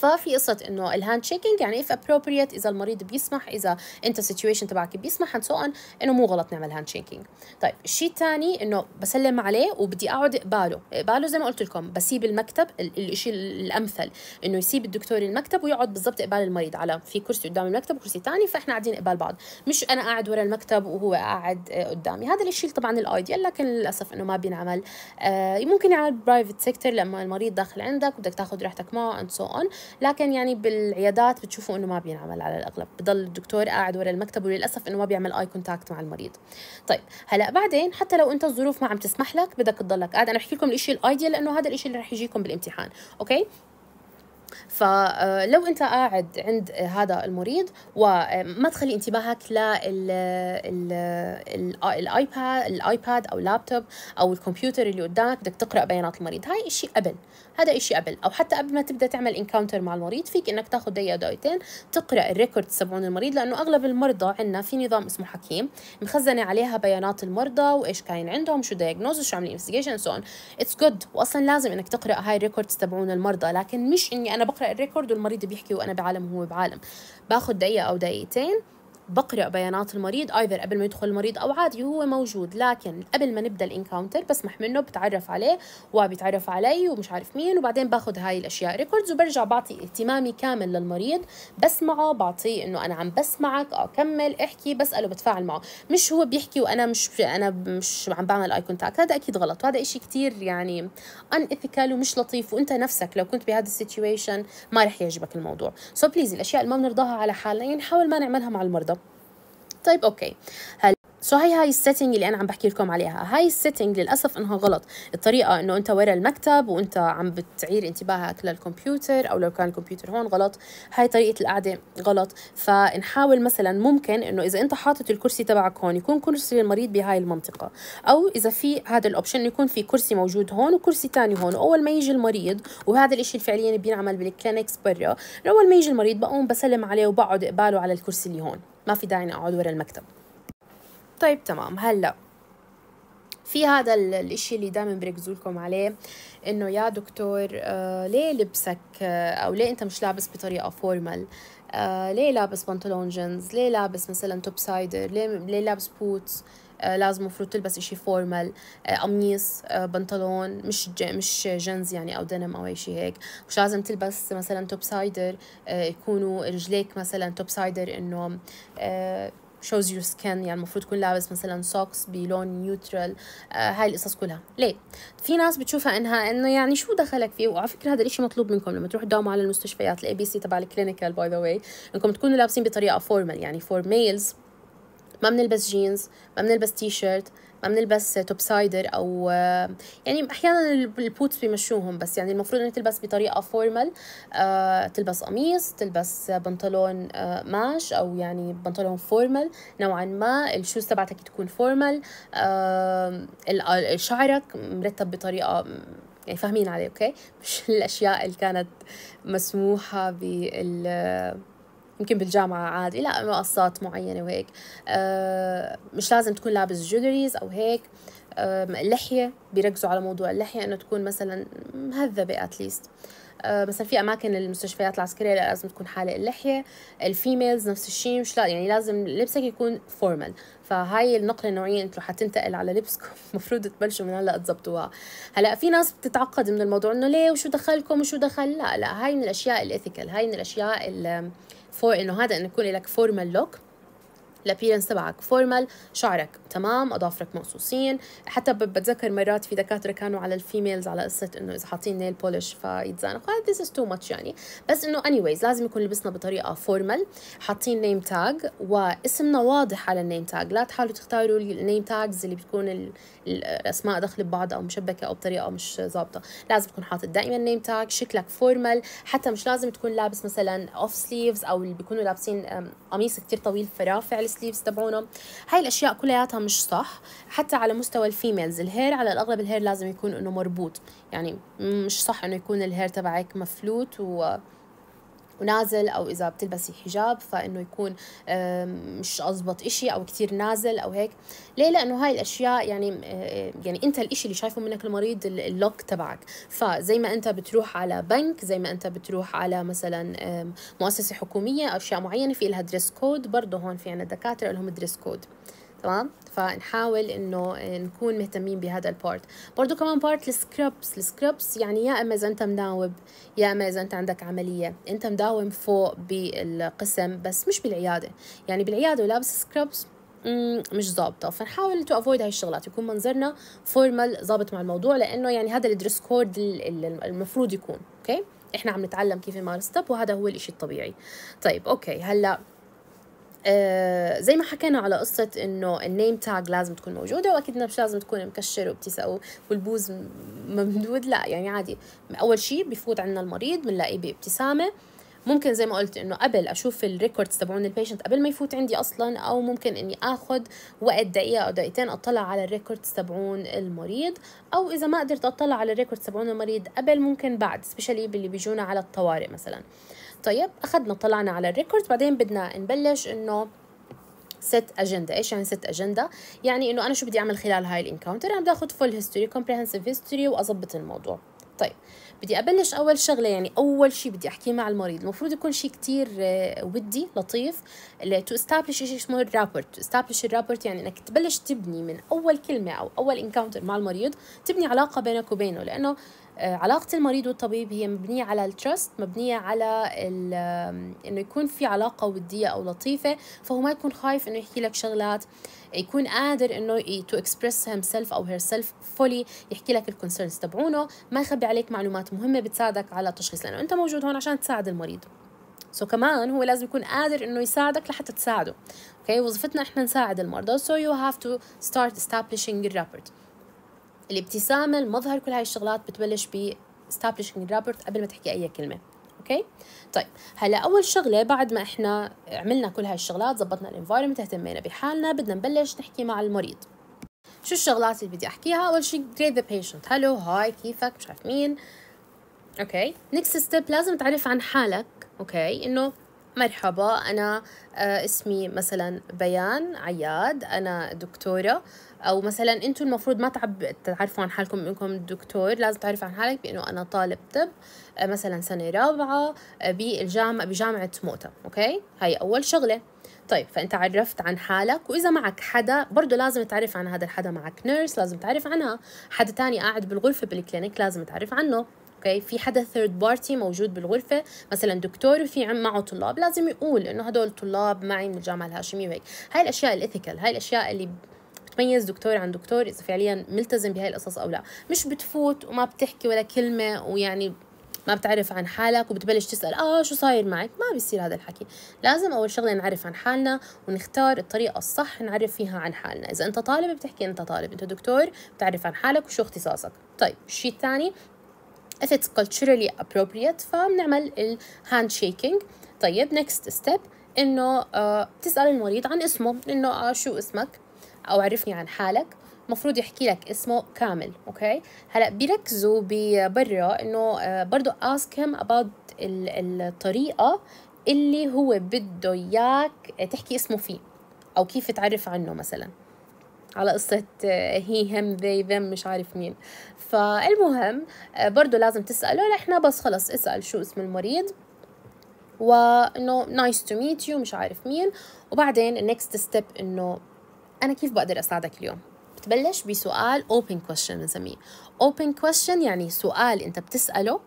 ففي قصه انه الهاند شيكينج يعني اف ابروبريت اذا المريض بيسمح اذا انت السيتويشن تبعك بيسمح اند سو so انه مو غلط نعمل هاند شيكينج طيب الشيء الثاني انه بسلم عليه وبدي اقعد اقباله اقباله زي ما قلت لكم بسيب المكتب الشيء الامثل انه يسيب الدكتور المكتب ويقعد بالضبط قبال المريض على في كرسي قدام المكتب وكرسي ثاني فاحنا قاعدين قبال بعض مش انا قاعد ورا المكتب وهو قاعد آه، قدامي هذا الشيء طبعا الايديال لكن للاسف انه ما بينعمل آه ممكن يعمل برايفت سيكتور لما المريض داخل عندك وبدك تاخذ راحتك معه اند سو اون لكن يعني بالعيادات بتشوفوا انه ما بينعمل على الاغلب بضل الدكتور قاعد ورا المكتب وللاسف انه ما بيعمل اي كونتاكت مع المريض طيب هلا بعدين حتى لو انت الظروف ما عم تسمح لك بدك تضلك قاعد انا بحكي لكم الشيء الايديال لانه هذا الشيء اللي رح يجيكم بالامتحان اوكي فلو انت قاعد عند هذا المريض وما آه، تخلي انتباهك للايباد الايباد او لابتوب او الكمبيوتر اللي قدامك بدك تقرا بيانات المريض هاي شيء قبل هذا شيء قبل او حتى قبل ما تبدا تعمل انكاونتر مع المريض فيك انك تاخذ دقيقه دقيقتين تقرا الريكورد تبعون المريض لانه اغلب المرضى عندنا في نظام اسمه حكيم مخزنه عليها بيانات المرضى وايش كاين عندهم شو دايجنوز شو عاملين انفستيجيشن سو اتس جود واصلا لازم انك تقرا هاي الريكوردز تبعون المرضى لكن مش اني انا انا بقرا الريكورد والمريض بيحكي وانا بعالم وهو بعالم باخذ دقيقه او دقيقتين بقرأ بيانات المريض ايذر قبل ما يدخل المريض او عادي هو موجود لكن قبل ما نبدا الانكاونتر بسمح منه بتعرف عليه وبيتعرف علي ومش عارف مين وبعدين باخذ هاي الاشياء ريكوردز وبرجع بعطي اهتمامي كامل للمريض بسمعه بعطيه انه انا عم بسمعك اه كمل احكي بساله بتفاعل معه مش هو بيحكي وانا مش انا مش عم بعمل اي كونتاكت هذا اكيد غلط وهذا إشي كثير يعني ان اثيكال ومش لطيف وانت نفسك لو كنت بهذا السيتويشن ما رح يعجبك الموضوع سو so بليز الاشياء اللي ما بنرضاها على حالنا يعني نحاول ما نعملها مع المرضى طيب اوكي هل سو هاي هاي السيتنج اللي انا عم بحكي لكم عليها هاي السيتنج للاسف انها غلط الطريقه انه انت ورا المكتب وانت عم بتعير انتباهك للكمبيوتر او لو كان الكمبيوتر هون غلط هاي طريقه القعده غلط فنحاول مثلا ممكن انه اذا انت حاطط الكرسي تبعك هون يكون كرسي المريض بهاي المنطقه او اذا في هذا الاوبشن يكون في كرسي موجود هون وكرسي تاني هون اول ما يجي المريض وهذا الاشي فعليا بينعمل بالكلينكس برا اول ما يجي المريض بقوم بسلم عليه وبقعد قباله على الكرسي اللي هون في داعي اقعد ورا المكتب طيب تمام هلا في هذا الاشي اللي دائما بركزوا لكم عليه انه يا دكتور آه ليه لبسك آه او ليه انت مش لابس بطريقه فورمال آه ليه لابس بنطلون جينز ليه لابس مثلا توب سايدر ليه, ليه لابس بوتس آه، لازم المفروض تلبس إشي فورمال آه، قميص آه، بنطلون مش مش جنز يعني أو دنم أو أي شيء هيك مش لازم تلبس مثلا توب سايدر يكونوا رجليك مثلا توب سايدر إنه شوز يور سكن يعني المفروض تكون لابس مثلا سوكس بلون نيوترال آه هاي القصص كلها ليه في ناس بتشوفها انها انه يعني شو دخلك فيه وعلى فكره هذا الشيء مطلوب منكم لما تروحوا تداوموا على المستشفيات الاي بي سي تبع الكلينيكال باي ذا واي انكم تكونوا لابسين بطريقه فورمال يعني فور ميلز ما بنلبس جينز ما بنلبس تي شيرت ما بنلبس توب سايدر او يعني احيانا البوتس بيمشوهم بس يعني المفروض انك تلبس بطريقه فورمال آه، تلبس قميص تلبس بنطلون ماش آه، او يعني بنطلون فورمال نوعا ما الشوز تبعتك تكون فورمال آه، شعرك مرتب بطريقه يعني فاهمين علي اوكي مش الاشياء اللي كانت مسموحه بال يمكن بالجامعة عادي لا مقصات معينة وهيك آه، مش لازم تكون لابس جولريز أو هيك اللحية لحية بيركزوا على موضوع اللحية إنه تكون مثلا مهذبة أتليست آه، مثلا في اماكن المستشفيات العسكريه لازم تكون حالق اللحيه الفيميلز نفس الشيء مش لا يعني لازم لبسك يكون فورمال فهاي النقله النوعيه انتم حتنتقل على لبسكم المفروض [laughs] تبلشوا من هلا تظبطوها هلا في ناس بتتعقد من الموضوع انه ليه وشو دخلكم وشو دخل لا لا هاي من الاشياء الاثيكال هاي من الاشياء اللي فور انه هذا انه يكون لك فورمال لوك الابيرنس تبعك فورمال شعرك تمام اظافرك مقصوصين حتى بتذكر مرات في دكاتره كانوا على الفيميلز على قصه انه اذا حاطين نيل بولش فيتزانقوا ذيس از تو ماتش يعني بس انه وايز لازم يكون لبسنا بطريقه فورمال حاطين نيم تاج واسمنا واضح على النيم تاج لا تحاولوا تختاروا النيم تاجز اللي بتكون الاسماء داخله ببعض او مشبكه او بطريقه مش ظابطه لازم تكون حاطط دائما نيم تاج شكلك فورمال حتى مش لازم تكون لابس مثلا اوف سليفز او اللي بيكونوا لابسين قميص كثير طويل فرافع السليفز تبعونه هاي الاشياء كلياتها مش صح حتى على مستوى الفيميلز الهير على الاغلب الهير لازم يكون انه مربوط يعني مش صح انه يكون الهير تبعك مفلوت و ونازل او اذا بتلبسي حجاب فانه يكون مش اضبط إشي او كتير نازل او هيك ليه لانه هاي الاشياء يعني آه، يعني انت الإشي اللي شايفه منك المريض اللوك تبعك فزي ما انت بتروح على بنك زي ما انت بتروح على مثلا مؤسسه حكوميه اشياء معينه في لها دريس كود برضه هون في عندنا دكاتره لهم دريس كود تمام فنحاول انه آه، نكون مهتمين بهذا البارت برضو كمان بارت السكربس السكربس يعني يا اما اذا انت مداوب يا اما اذا انت عندك عمليه انت مداوم فوق بالقسم بس مش بالعياده يعني بالعياده ولابس سكربس مش ظابطه فنحاول تو افويد هاي الشغلات يكون منظرنا فورمال ظابط مع الموضوع لانه يعني هذا الدريس كود المفروض يكون اوكي احنا عم نتعلم كيف نمارس ستيب وهذا هو الإشي الطبيعي طيب اوكي هلا آه، زي ما حكينا على قصة إنه النيم تاج لازم تكون موجودة وأكيد مش لازم تكون مكشر وابتسام والبوز ممدود لا يعني عادي أول شيء بفوت عندنا المريض بنلاقيه بابتسامة ممكن زي ما قلت انه قبل اشوف الريكوردز تبعون البيشنت قبل ما يفوت عندي اصلا او ممكن اني اخذ وقت دقيقه او دقيقتين اطلع على الريكوردز تبعون المريض او اذا ما قدرت اطلع على الريكوردز تبعون المريض قبل ممكن بعد سبيشالي باللي بيجونا على الطوارئ مثلا آه طيب اخذنا طلعنا على الريكورد بعدين بدنا نبلش انه ست اجنده ايش يعني ست اجنده يعني انه انا شو بدي اعمل خلال هاي الانكاونتر انا بدي اخذ فول هيستوري كومبريهنسيف هيستوري واظبط الموضوع طيب بدي ابلش اول شغله يعني اول شيء بدي احكيه مع المريض المفروض يكون شيء كتير آه، ودي لطيف تو استابلش شيء اسمه الرابورت استابلش الرابورت يعني انك تبلش تبني من اول كلمه او اول انكاونتر مع المريض تبني علاقه بينك وبينه لانه آه، علاقة المريض والطبيب هي مبنية على التراست مبنية على انه يكون في علاقة ودية او لطيفة فهو ما يكون خايف انه يحكي لك شغلات آه يكون قادر انه تو اكسبرس هيم سيلف او هير سيلف فولي يحكي لك الكونسيرنز تبعونه ما يخبي عليك معلومات مهمه بتساعدك على التشخيص لانه انت موجود هون عشان تساعد المريض سو so, كمان هو لازم يكون قادر انه يساعدك لحتى تساعده اوكي okay? وظيفتنا احنا نساعد المرضى سو يو هاف تو ستارت establishing الرابورت الابتسامه المظهر كل هاي الشغلات بتبلش ب establishing الرابورت قبل ما تحكي اي كلمه اوكي طيب هلا اول شغله بعد ما احنا عملنا كل هاي الشغلات زبطنا الانفايرمنت اهتمينا بحالنا بدنا نبلش نحكي مع المريض شو الشغلات اللي بدي احكيها اول شيء greet the patient هلو هاي كيفك مش عارف مين اوكي نيكست ستيب لازم تعرف عن حالك اوكي انه مرحبا أنا آه، اسمي مثلا بيان عياد أنا دكتورة أو مثلا أنتم المفروض ما تعب تعرفوا عن حالكم إنكم دكتور لازم تعرفوا عن حالك بإنه أنا طالب طب آه، مثلا سنة رابعة آه، بالجامعة بجامعة موتا أوكي هاي أول شغلة طيب فانت عرفت عن حالك واذا معك حدا برضه لازم تعرف عن هذا الحدا معك نيرس لازم تعرف عنها حدا تاني قاعد بالغرفه بالكلينيك لازم تعرف عنه اوكي في حدا ثيرد بارتي موجود بالغرفه مثلا دكتور وفي معه طلاب لازم يقول انه هدول طلاب معي من الجامعه الهاشميه وهيك هاي الاشياء الاثيكال هاي الاشياء اللي بتميز دكتور عن دكتور اذا فعليا ملتزم بهاي القصص او لا مش بتفوت وما بتحكي ولا كلمه ويعني ما بتعرف عن حالك وبتبلش تسأل آه شو صاير معك ما بيصير هذا الحكي لازم أول شغلة نعرف عن حالنا ونختار الطريقة الصح نعرف فيها عن حالنا إذا أنت طالب بتحكي أنت طالب أنت دكتور بتعرف عن حالك وشو اختصاصك طيب الشيء الثاني if it's culturally appropriate فبنعمل hand shaking طيب next step انه uh, تسال المريض عن اسمه انه uh, شو اسمك او عرفني عن حالك المفروض يحكي لك اسمه كامل اوكي هلا بيركزوا برا انه uh, برضو ask him about الطريقه اللي هو بده اياك تحكي اسمه فيه او كيف تعرف عنه مثلا على قصة هي هم ذي ذم مش عارف مين فالمهم آه، برضه لازم تسأله احنا بس خلص اسأل شو اسم المريض وانه نايس تو ميت يو مش عارف مين وبعدين النكست ستيب انه انا كيف بقدر اساعدك اليوم بتبلش بسؤال open question بنسميه open question يعني سؤال انت بتسأله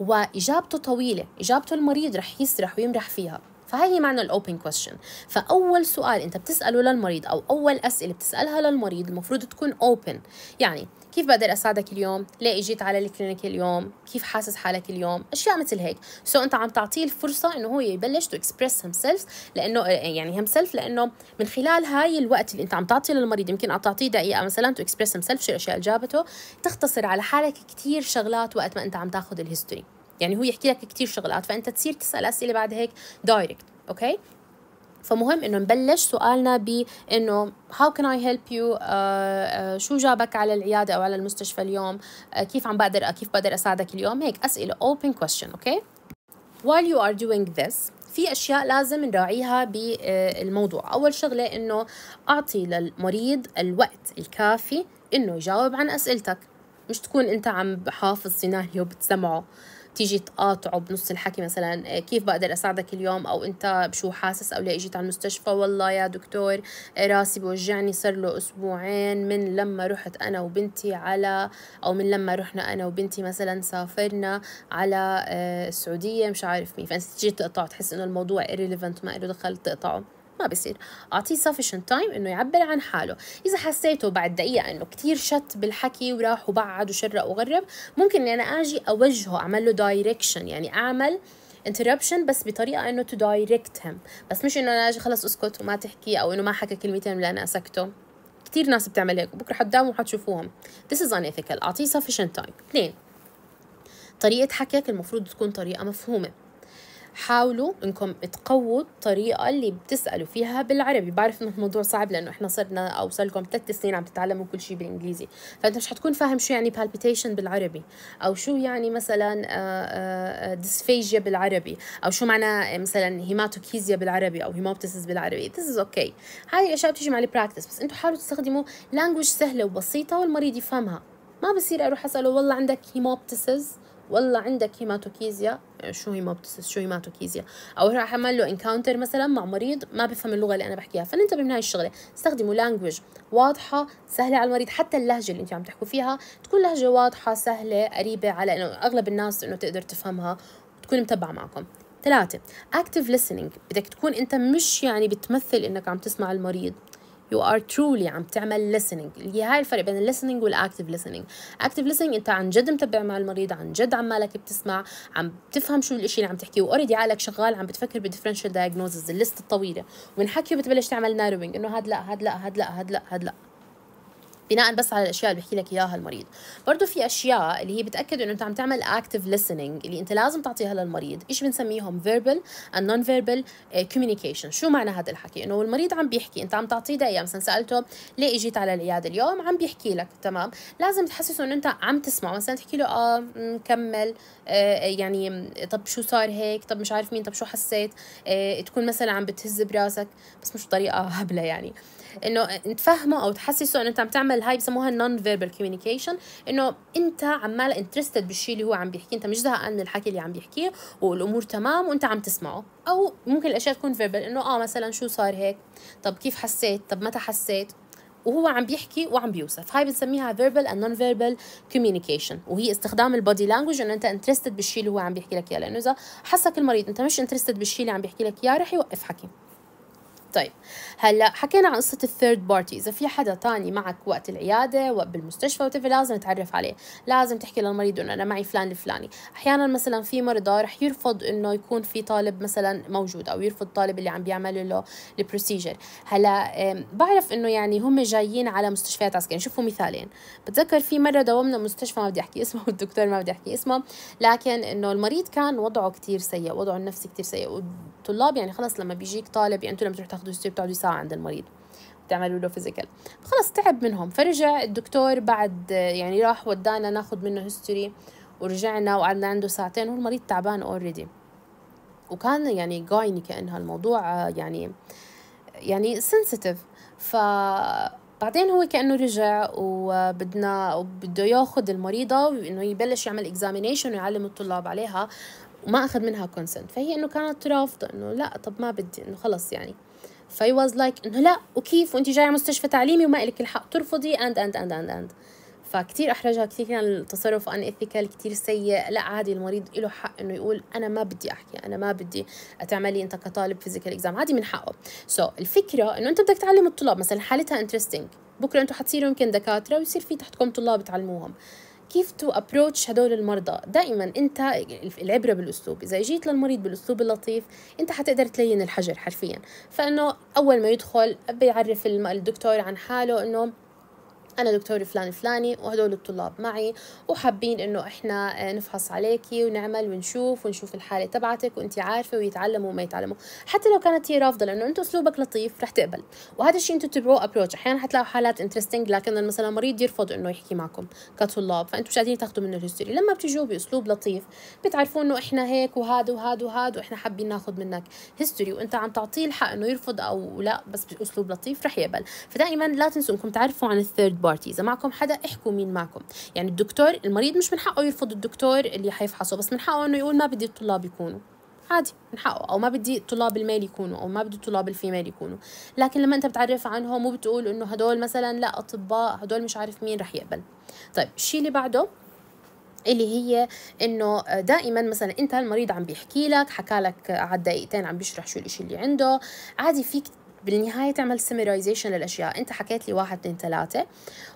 واجابته طويله اجابته المريض رح يسرح ويمرح فيها فهي معنى الاوبن كويشن فاول سؤال انت بتساله للمريض او اول اسئله بتسالها للمريض المفروض تكون اوبن يعني كيف بقدر اساعدك اليوم ليه اجيت على الكلينيك اليوم كيف حاسس حالك اليوم اشياء مثل هيك سو so انت عم تعطيه الفرصه انه هو يبلش تو اكسبرس هيم لانه يعني هيم لانه من خلال هاي الوقت اللي انت عم تعطيه للمريض يمكن عم تعطيه دقيقه مثلا تو اكسبرس هيم سيلف شو الاشياء اللي جابته تختصر على حالك كثير شغلات وقت ما انت عم تاخذ الهيستوري يعني هو يحكي لك كثير شغلات فانت تصير تسال اسئله بعد هيك دايركت اوكي فمهم انه نبلش سؤالنا بانه هاو كان اي هيلب يو شو جابك على العياده او على المستشفى اليوم uh, كيف عم بقدر كيف بقدر اساعدك اليوم هيك اسئله open question اوكي okay? while you are doing this في اشياء لازم نراعيها بالموضوع اول شغله انه اعطي للمريض الوقت الكافي انه يجاوب عن اسئلتك مش تكون انت عم حافظ سيناريو بتسمعه تيجي تقاطعه بنص الحكي مثلا آه، كيف بقدر اساعدك اليوم او انت بشو حاسس او ليه اجيت على المستشفى والله يا دكتور آه، راسي بوجعني صار له اسبوعين من لما رحت انا وبنتي على او من لما رحنا انا وبنتي مثلا سافرنا على آه، السعوديه مش عارف مين فانت تيجي تقطعه تحس انه الموضوع irrelevant ما له دخل تقطعه ما بصير اعطيه sufficient تايم انه يعبر عن حاله اذا حسيته بعد دقيقه انه كثير شت بالحكي وراح وبعد وشرق وغرب ممكن اني انا اجي اوجهه اعمل له دايركشن يعني اعمل interruption بس بطريقه انه to direct him بس مش انه انا اجي خلص اسكت وما تحكي او انه ما حكى كلمتين اللي انا اسكته كثير ناس بتعمل هيك بكره حتداوموا وحتشوفوهم this is unethical اعطيه sufficient time اثنين طريقه حكيك المفروض تكون طريقه مفهومه حاولوا انكم تقووا الطريقه اللي بتسالوا فيها بالعربي بعرف انه الموضوع صعب لانه احنا صرنا او صار لكم ثلاث سنين عم تتعلموا كل شيء بالانجليزي فانت مش حتكون فاهم شو يعني palpitation بالعربي او شو يعني مثلا آه، آه، آه، dysphagia بالعربي او شو معنى مثلا هيماتوكيزيا بالعربي او هيموبتسس بالعربي this is okay هاي الاشياء بتيجي مع البراكتس بس انتم حاولوا تستخدموا لانجوج سهله وبسيطه والمريض يفهمها ما بصير اروح اساله والله عندك هيموبتسس والله عندك هيماتوكيزيا يعني شو هيمابتسس شو هيماتوكيزيا او راح اعمل له انكاونتر مثلا مع مريض ما بفهم اللغه اللي انا بحكيها فننتبه من هاي الشغله استخدموا لانجوج واضحه سهله على المريض حتى اللهجه اللي انت عم تحكوا فيها تكون لهجه واضحه سهله قريبه على انه اغلب الناس انه تقدر تفهمها وتكون متبعه معكم ثلاثة active listening بدك تكون أنت مش يعني بتمثل إنك عم تسمع المريض you are truly عم تعمل listening اللي هاي الفرق بين listening وال active listening active listening انت عن جد متبع مع المريض عن جد عمالك بتسمع عم تفهم شو الاشي اللي عم تحكيه already عقلك شغال عم بتفكر differential diagnosis الليست الطويله ومن حكيه بتبلش تعمل narrowing انه هاد لا هاد لا هاد لا هاد لا هاد لا بناء بس على الاشياء اللي بحكي لك اياها المريض برضه في اشياء اللي هي بتاكد انه انت عم تعمل اكتف listening اللي انت لازم تعطيها للمريض ايش بنسميهم فيربل اند نون فيربل كوميونيكيشن شو معنى هذا الحكي انه المريض عم بيحكي انت عم تعطيه دقيقه مثلا سالته ليه اجيت على العياده اليوم عم بيحكي لك تمام لازم تحسسه انه انت عم تسمعه مثلا تحكي له اه مكمل آه،, آه يعني طب شو صار هيك طب مش عارف مين طب شو حسيت آه تكون مثلا عم بتهز براسك بس مش بطريقه هبله يعني انه تفهمه او تحسسه انه انت عم تعمل هاي بسموها النون فيربال كوميونيكيشن انه انت عمال انترستد بالشيء اللي هو عم بيحكي انت مش زهقان من الحكي اللي عم بيحكيه والامور تمام وانت عم تسمعه او ممكن الاشياء تكون فيربال انه اه مثلا شو صار هيك طب كيف حسيت طب متى حسيت وهو عم بيحكي وعم بيوصف هاي بنسميها فيربال اند نون فيربال كوميونيكيشن وهي استخدام البودي لانجوج انه انت انترستد بالشيء اللي هو عم بيحكي لك اياه لانه اذا حسك المريض انت مش انترستد بالشيء اللي عم بيحكي لك اياه رح يوقف حكي طيب هلا حكينا عن قصه الثيرد بارتي اذا في حدا تاني معك وقت العياده وقت بالمستشفى وتفي لازم تعرف عليه لازم تحكي للمريض انه انا معي فلان الفلاني احيانا مثلا في مرضى رح يرفض انه يكون في طالب مثلا موجود او يرفض الطالب اللي عم بيعمل له البروسيجر هلا بعرف انه يعني هم جايين على مستشفيات عسكريه يعني شوفوا مثالين بتذكر في مره دومنا مستشفى ما بدي احكي اسمه والدكتور [laughs] ما بدي احكي اسمه لكن انه المريض كان وضعه كتير سيء وضعه النفسي كتير سيء والطلاب يعني خلص لما بيجيك طالب يعني انتم لما تروحوا تاخذوا بتقعدوا ساعة عند المريض بتعملوا له فيزيكال خلص تعب منهم فرجع الدكتور بعد يعني راح ودانا ناخذ منه هيستوري ورجعنا وقعدنا عنده ساعتين والمريض تعبان اوريدي وكان يعني قايني كانها الموضوع آه، يعني يعني سنسيتيف ف بعدين هو كانه رجع وبدنا وبده ياخذ المريضه انه يبلش يعمل اكزامينيشن ويعلم الطلاب عليها وما اخذ منها كونسنت فهي انه كانت رافضه انه لا طب ما بدي انه خلص يعني فاي واز لايك انه لا وكيف وانت جايه مستشفى تعليمي وما لك الحق ترفضي اند اند اند اند اند فكتير احرجها كثير كان التصرف ان اثيكال كثير سيء لا عادي المريض له حق انه يقول انا ما بدي احكي انا ما بدي تعملي انت كطالب فيزيكال اكزام عادي من حقه سو so, الفكره انه انت بدك تعلم الطلاب مثلا حالتها انترستينج بكره انتم حتصيروا يمكن دكاتره ويصير في تحتكم طلاب تعلموهم كيف تو ابروتش هدول المرضى دائما انت العبره بالاسلوب اذا جيت للمريض بالاسلوب اللطيف انت حتقدر تلين الحجر حرفيا فانه اول ما يدخل بيعرف الدكتور عن حاله انه انا دكتور فلان فلاني وهدول الطلاب معي وحابين انه احنا آه، نفحص عليكي ونعمل ونشوف ونشوف الحاله تبعتك وانت عارفه ويتعلموا وما يتعلموا حتى لو كانت هي رافضه لانه انت اسلوبك لطيف رح تقبل وهذا الشيء انتم تتبعوه ابروتش احيانا حتلاقوا حالات انترستنج لكن مثلا المريض يرفض انه يحكي معكم كطلاب فانتم مش قادرين تاخذوا منه الهستوري لما بتجوا باسلوب لطيف بتعرفوا انه احنا هيك وهذا وهذا وهذا واحنا حابين ناخذ منك هيستوري وانت عم تعطيه الحق انه يرفض او لا بس باسلوب لطيف رح يقبل فدائما لا تنسوا انكم تعرفوا عن الثيرد بارتي اذا معكم حدا احكوا مين معكم يعني الدكتور المريض مش من حقه يرفض الدكتور اللي حيفحصه بس من حقه انه يقول ما بدي الطلاب يكونوا عادي من حقه او ما بدي طلاب الميل يكونوا او ما بدي طلاب الفيميل يكونوا لكن لما انت بتعرف عنهم وبتقول انه هدول مثلا لا اطباء هدول مش عارف مين رح يقبل طيب الشيء اللي بعده اللي هي انه دائما مثلا انت المريض عم بيحكي لك حكى لك على دقيقتين عم بيشرح شو الاشي اللي عنده عادي فيك بالنهايه تعمل سمرايزيشن للاشياء انت حكيت لي واحد اثنين ثلاثه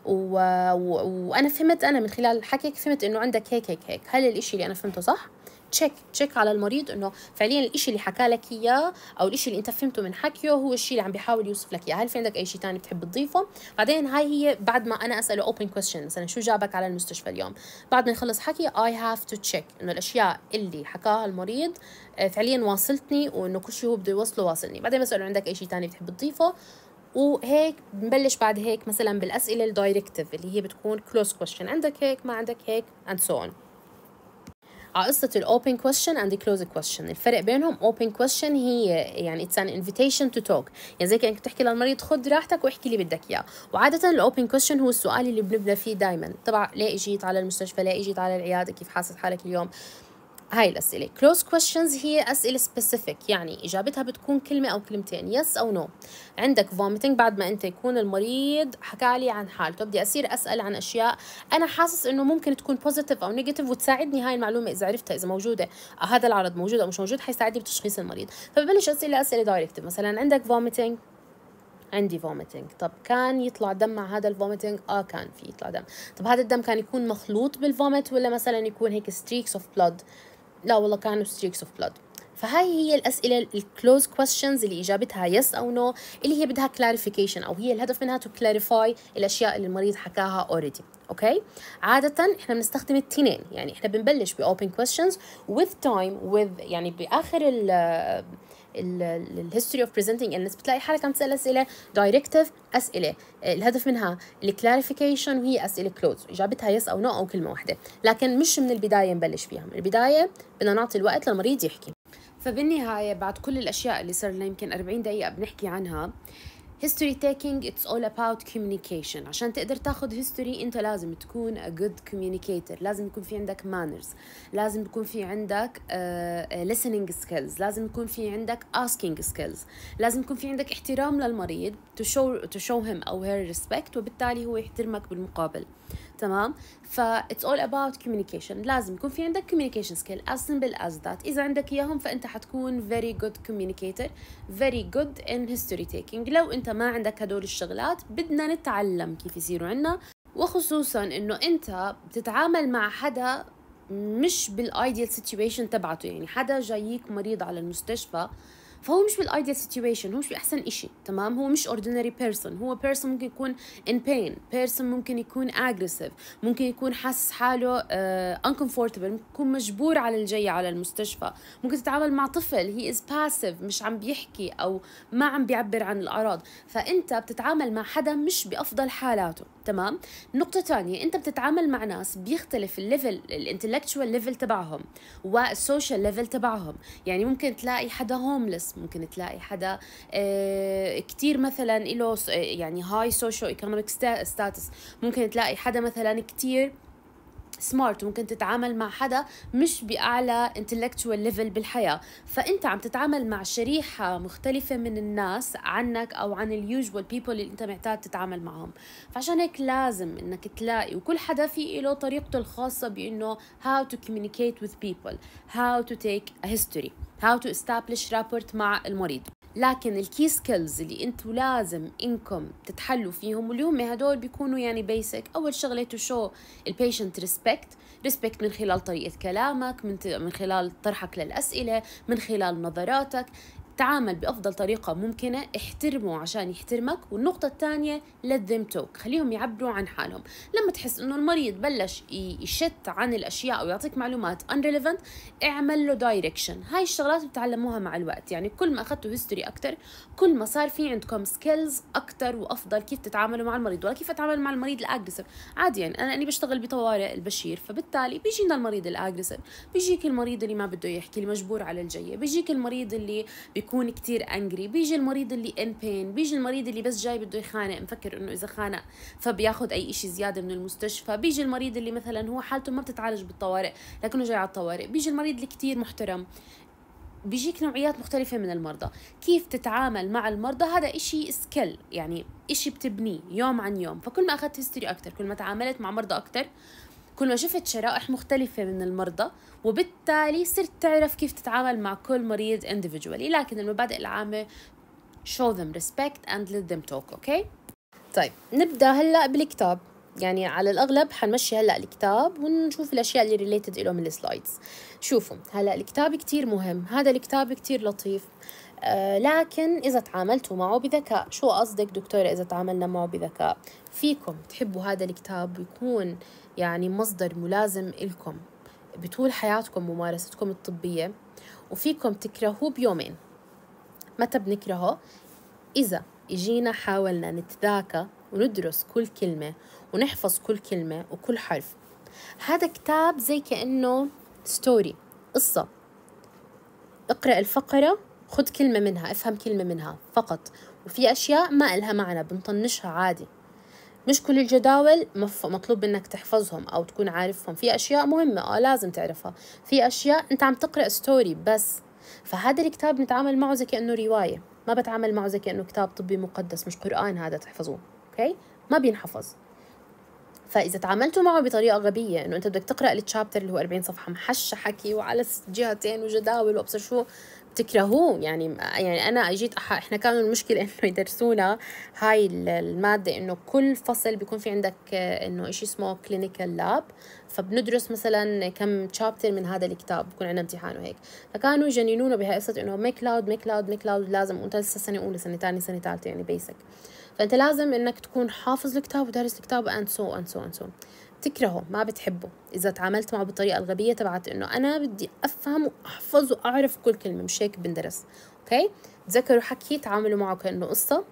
و... و... وانا فهمت انا من خلال حكيك فهمت انه عندك هيك هيك هيك هل الاشي اللي انا فهمته صح تشيك تشيك على المريض انه فعليا الشيء اللي حكى لك اياه او الشيء اللي انت فهمته من حكيه هو الشيء اللي عم بيحاول يوصف لك اياه هل في عندك اي شيء ثاني بتحب تضيفه بعدين هاي هي بعد ما انا اساله اوبن كويشن مثلا شو جابك على المستشفى اليوم بعد ما يخلص حكي اي هاف تو تشيك انه الاشياء اللي حكاها المريض آه، فعليا واصلتني وانه كل شيء هو بده يوصله واصلني بعدين بساله عندك اي شيء ثاني بتحب تضيفه وهيك بنبلش بعد هيك مثلا بالاسئله الدايركتيف اللي هي بتكون كلوز كويشن عندك هيك ما عندك هيك اند سو so قصه ال open question and the closed question الفرق بينهم open question هي يعني it's an invitation to talk يعني زي كأنك تحكي للمريض خد راحتك واحكي لي بدك إياه وعادة ال open question هو السؤال اللي بنبدأ فيه دايما طبعا ليه إجيت على المستشفى ليه إجيت على العيادة كيف حاسس حالك اليوم هاي الأسئلة close questions هي أسئلة specific يعني إجابتها بتكون كلمة أو كلمتين yes أو no عندك vomiting بعد ما أنت يكون المريض حكى لي عن حالته بدي أصير أسأل عن أشياء أنا حاسس إنه ممكن تكون positive أو negative وتساعدني هاي المعلومة إذا عرفتها إذا موجودة آه، هذا العرض موجود أو مش موجود حيساعدني بتشخيص المريض فببلش أسئلة أسئلة directive مثلا عندك vomiting عندي vomiting طب كان يطلع دم مع هذا الفوميتنج اه كان في يطلع دم طب هذا الدم كان يكون مخلوط بالفوميت ولا مثلا يكون هيك ستريكس اوف بلود لا والله كانوا ستريكس اوف بلاد فهاي هي الأسئلة الكلوز كويستشنز اللي إجابتها يس أو نو اللي هي بدها كلاريفيكيشن أو هي الهدف منها تو كلاريفاي الأشياء اللي المريض حكاها اوريدي أوكي عادة إحنا بنستخدم التنين يعني إحنا بنبلش بأوبن كويستشنز with time with يعني بآخر ال الهيستوري اوف بريزنتنج الناس بتلاقي حالك عم تسال اسئله دايركتيف اسئله آه، الهدف منها الكلاريفيكيشن وهي اسئله كلوز اجابتها يس او نو او كلمه واحده لكن مش من البدايه نبلش فيها من البدايه بدنا نعطي الوقت للمريض يحكي فبالنهايه بعد كل الاشياء اللي صار لنا يمكن 40 دقيقه بنحكي عنها هيستوري تيكينج اتس اول اباوت كوميونيكيشن عشان تقدر تاخذ هيستوري انت لازم تكون ا جود كوميونيكيتر لازم يكون في عندك مانرز لازم يكون في عندك آه، آه، listening سكيلز لازم يكون في عندك asking سكيلز لازم يكون في عندك احترام للمريض to show to show him او her respect وبالتالي هو يحترمك بالمقابل تمام ف اتس اول اباوت كوميونيكيشن لازم يكون في عندك كوميونيكيشن سكيل از سمبل از ذات اذا عندك اياهم فانت حتكون فيري جود كوميونيكيتر فيري جود ان هيستوري تيكينج لو انت ما عندك هدول الشغلات بدنا نتعلم كيف يصيروا عنا وخصوصا انه انت بتتعامل مع حدا مش بالايديال سيتويشن تبعته يعني حدا جايك مريض على المستشفى فهو مش بالايديال سيتويشن هو مش باحسن إشي تمام هو مش اوردينري بيرسون هو بيرسون ممكن يكون ان بين بيرسون ممكن يكون اجريسيف ممكن يكون حاسس حاله انكمفورتبل آه، uh, ممكن يكون مجبور على الجي على المستشفى ممكن تتعامل مع طفل هي از باسيف مش عم بيحكي او ما عم بيعبر عن الاعراض فانت بتتعامل مع حدا مش بافضل حالاته تمام نقطة تانية أنت بتتعامل مع ناس بيختلف الليفل الانتلكتشوال ليفل تبعهم والسوشيال ليفل تبعهم يعني ممكن تلاقي حدا هوملس ممكن تلاقي حدا آه كتير مثلا له آه، يعني هاي سوشيال ايكونوميك ستاتس ممكن تلاقي حدا مثلا كتير سمارت ممكن تتعامل مع حدا مش باعلى انتلكتشوال ليفل بالحياه فانت عم تتعامل مع شريحه مختلفه من الناس عنك او عن اليوجوال بيبل اللي انت معتاد تتعامل معهم فعشان هيك لازم انك تلاقي وكل حدا في له طريقته الخاصه بانه هاو تو كوميونيكيت وذ بيبل هاو تو تيك هيستوري هاو تو استابليش رابورت مع المريض لكن الكي سكيلز اللي انتم لازم انكم تتحلوا فيهم واللي هم هدول بيكونوا يعني بيسك اول شغله تو شو البيشنت ريسبكت ريسبكت من خلال طريقه كلامك من من خلال طرحك للاسئله من خلال نظراتك تعامل بأفضل طريقة ممكنة احترمه عشان يحترمك والنقطة الثانية لذم توك خليهم يعبروا عن حالهم لما تحس انه المريض بلش يشت عن الاشياء او يعطيك معلومات unrelevant اعمل له دايركشن هاي الشغلات بتعلموها مع الوقت يعني كل ما اخذتوا هيستوري أكتر كل ما صار في عندكم سكيلز أكتر وافضل كيف تتعاملوا مع المريض ولا كيف اتعامل مع المريض الاجريسيف عادي يعني انا اني بشتغل بطوارئ البشير فبالتالي بيجينا المريض الاجريسيف بيجيك المريض اللي ما بده يحكي المجبور على الجيه بيجيك المريض اللي بي بيكون كتير انجري بيجي المريض اللي ان بين بيجي المريض اللي بس جاي بده يخانق مفكر انه اذا خانق فبياخد اي شيء زياده من المستشفى بيجي المريض اللي مثلا هو حالته ما بتتعالج بالطوارئ لكنه جاي على الطوارئ بيجي المريض اللي كتير محترم بيجيك نوعيات مختلفة من المرضى كيف تتعامل مع المرضى هذا إشي سكيل يعني إشي بتبنيه يوم عن يوم فكل ما أخذت هيستوري أكتر كل ما تعاملت مع مرضى أكتر كل ما شفت شرائح مختلفة من المرضى وبالتالي صرت تعرف كيف تتعامل مع كل مريض individually لكن المبادئ العامة show them respect and let them talk okay طيب نبدأ هلأ بالكتاب يعني على الأغلب حنمشي هلأ الكتاب ونشوف الأشياء اللي ريليتد إله من السلايدز شوفوا هلأ الكتاب كتير مهم هذا الكتاب كتير لطيف آه لكن إذا تعاملتوا معه بذكاء شو قصدك دكتورة إذا تعاملنا معه بذكاء فيكم تحبوا هذا الكتاب ويكون يعني مصدر ملازم إلكم بطول حياتكم ممارستكم الطبية وفيكم تكرهوه بيومين متى بنكرهه؟ إذا إجينا حاولنا نتذاكى وندرس كل كلمة ونحفظ كل كلمة وكل حرف هذا كتاب زي كأنه ستوري قصة اقرأ الفقرة خد كلمة منها افهم كلمة منها فقط وفي أشياء ما إلها معنى بنطنشها عادي مش كل الجداول مطلوب منك تحفظهم أو تكون عارفهم في أشياء مهمة آه لازم تعرفها في أشياء أنت عم تقرأ ستوري بس فهذا الكتاب بنتعامل معه زي كأنه رواية ما بتعامل معه زي كأنه كتاب طبي مقدس مش قرآن هذا تحفظوه أوكي ما بينحفظ فاذا تعاملتوا معه بطريقه غبيه انه انت بدك تقرا التشابتر اللي هو 40 صفحه محشى حكي وعلى جهتين وجداول وابصر شو تكرهوه يعني يعني انا اجيت أح... احنا كانوا المشكله [laughs] انه يدرسونا هاي الماده انه كل فصل بيكون في عندك آه، انه شيء اسمه كلينيكال لاب فبندرس مثلا كم تشابتر من هذا الكتاب بكون عندنا امتحان وهيك فكانوا يجننونا بهاي قصه انه ميك لاود ميك لاود ميك لاود لازم وانت لسه سنه اولى سنه ثانيه سنه ثالثه يعني بيسك فانت لازم انك تكون حافظ الكتاب ودارس الكتاب اند سو اند سو اند سو تكرهه ما بتحبه إذا تعاملت معه بالطريقة الغبية تبعت إنه أنا بدي أفهم وأحفظ وأعرف كل كلمة مش هيك بندرس أوكي تذكروا حكي تعاملوا معه كأنه قصة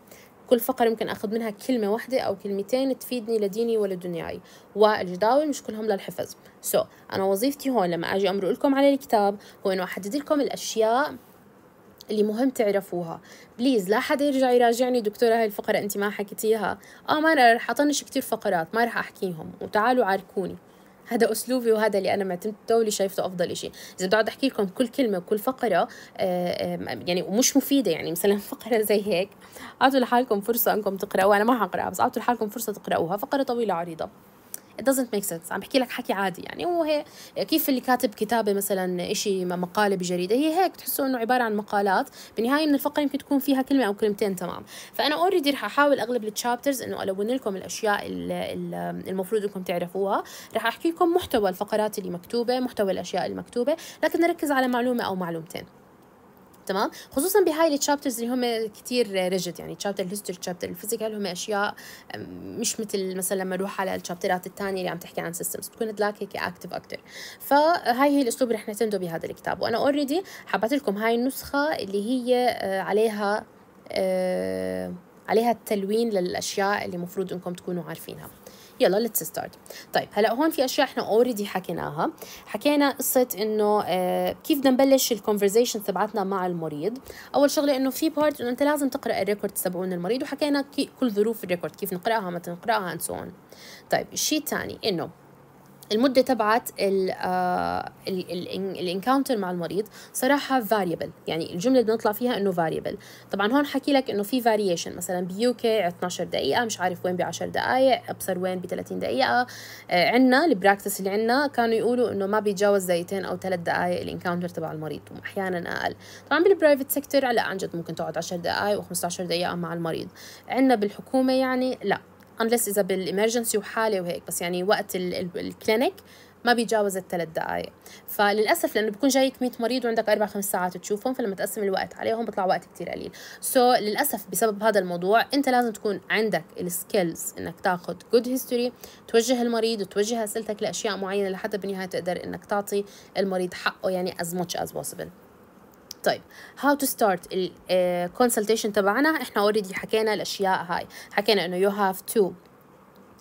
كل فقرة ممكن أخذ منها كلمة واحدة أو كلمتين تفيدني لديني ولدنياي والجداول مش كلهم للحفظ سو so, أنا وظيفتي هون لما أجي أمرق لكم على الكتاب هو إنه أحدد لكم الأشياء اللي مهم تعرفوها بليز لا حدا يرجع يراجعني دكتورة هاي الفقرة أنت ما حكيتيها آه ما رح أطنش كتير فقرات ما رح أحكيهم وتعالوا عاركوني هذا اسلوبي وهذا اللي انا معتمدته واللي شايفته افضل شيء اذا بدي اقعد احكي لكم كل كلمه وكل فقره آه، آه، يعني ومش مفيده يعني مثلا [laughs] فقره زي هيك اعطوا لحالكم فرصه انكم تقراوها انا ما حقراها بس اعطوا لحالكم فرصه تقراوها فقره طويله عريضه it doesn't make sense عم بحكي لك حكي عادي يعني هو كيف اللي كاتب كتابه مثلا شيء مقاله بجريده هي هيك بتحسوا انه عباره عن مقالات بالنهايه من الفقره يمكن تكون فيها كلمه او كلمتين تمام فانا اوريدي رح احاول اغلب التشابترز انه الون لكم الاشياء المفروض انكم تعرفوها رح احكي لكم محتوى الفقرات اللي مكتوبه محتوى الاشياء المكتوبه لكن نركز على معلومه او معلومتين تمام خصوصا بهاي التشابترز اللي هم كثير ريجيد يعني تشابتر الهيستوري تشابتر الفيزيكال هم اشياء مش مثل مثلا لما نروح على التشابترات الثانيه اللي عم تحكي عن سيستمز بتكون تلاقي هيك اكتف اكثر فهاي هي الاسلوب اللي رح نعتمده بهذا الكتاب وانا اوريدي حبعت لكم هاي النسخه اللي هي آه، عليها آه، عليها التلوين للاشياء اللي المفروض انكم تكونوا عارفينها يلا ليتس ستارت طيب هلا هون في اشياء احنا اوريدي حكيناها حكينا قصه انه آه كيف بدنا نبلش الكونفرزيشن تبعتنا مع المريض اول شغله انه في بارت انه انت لازم تقرا الريكورد تبعون المريض وحكينا كل ظروف الريكورد كيف نقراها متى نقراها اند سو طيب الشيء الثاني انه المده تبعت آه، الانكاونتر مع المريض صراحه فاريبل يعني الجمله اللي بنطلع فيها انه فاريبل طبعا هون حكي لك انه في فاريشن مثلا بيو كي 12 دقيقه مش عارف وين ب 10 دقائق ابصر وين ب 30 دقيقه آه عندنا البراكتس اللي عندنا كانوا يقولوا انه ما بيتجاوز دقيقتين او ثلاث دقائق الانكاونتر تبع المريض واحيانا اقل طبعا بالبرايفت سيكتور لا عن جد ممكن تقعد 10 دقائق و15 دقيقه مع المريض عندنا بالحكومه يعني لا unless اذا بالامرجنسي وحاله وهيك بس يعني وقت الكلينيك ما بيتجاوز الثلاث دقائق فللاسف لانه بكون جايك 100 مريض وعندك اربع خمس ساعات تشوفهم فلما تقسم الوقت عليهم بيطلع وقت كتير قليل سو so, للاسف بسبب هذا الموضوع انت لازم تكون عندك السكيلز انك تاخذ جود هيستوري توجه المريض وتوجه اسئلتك لاشياء معينه لحتى بالنهايه تقدر انك تعطي المريض حقه يعني as much as possible طيب هاو تو ستارت الكونسلتيشن تبعنا احنا اوريدي حكينا الاشياء هاي حكينا انه يو هاف تو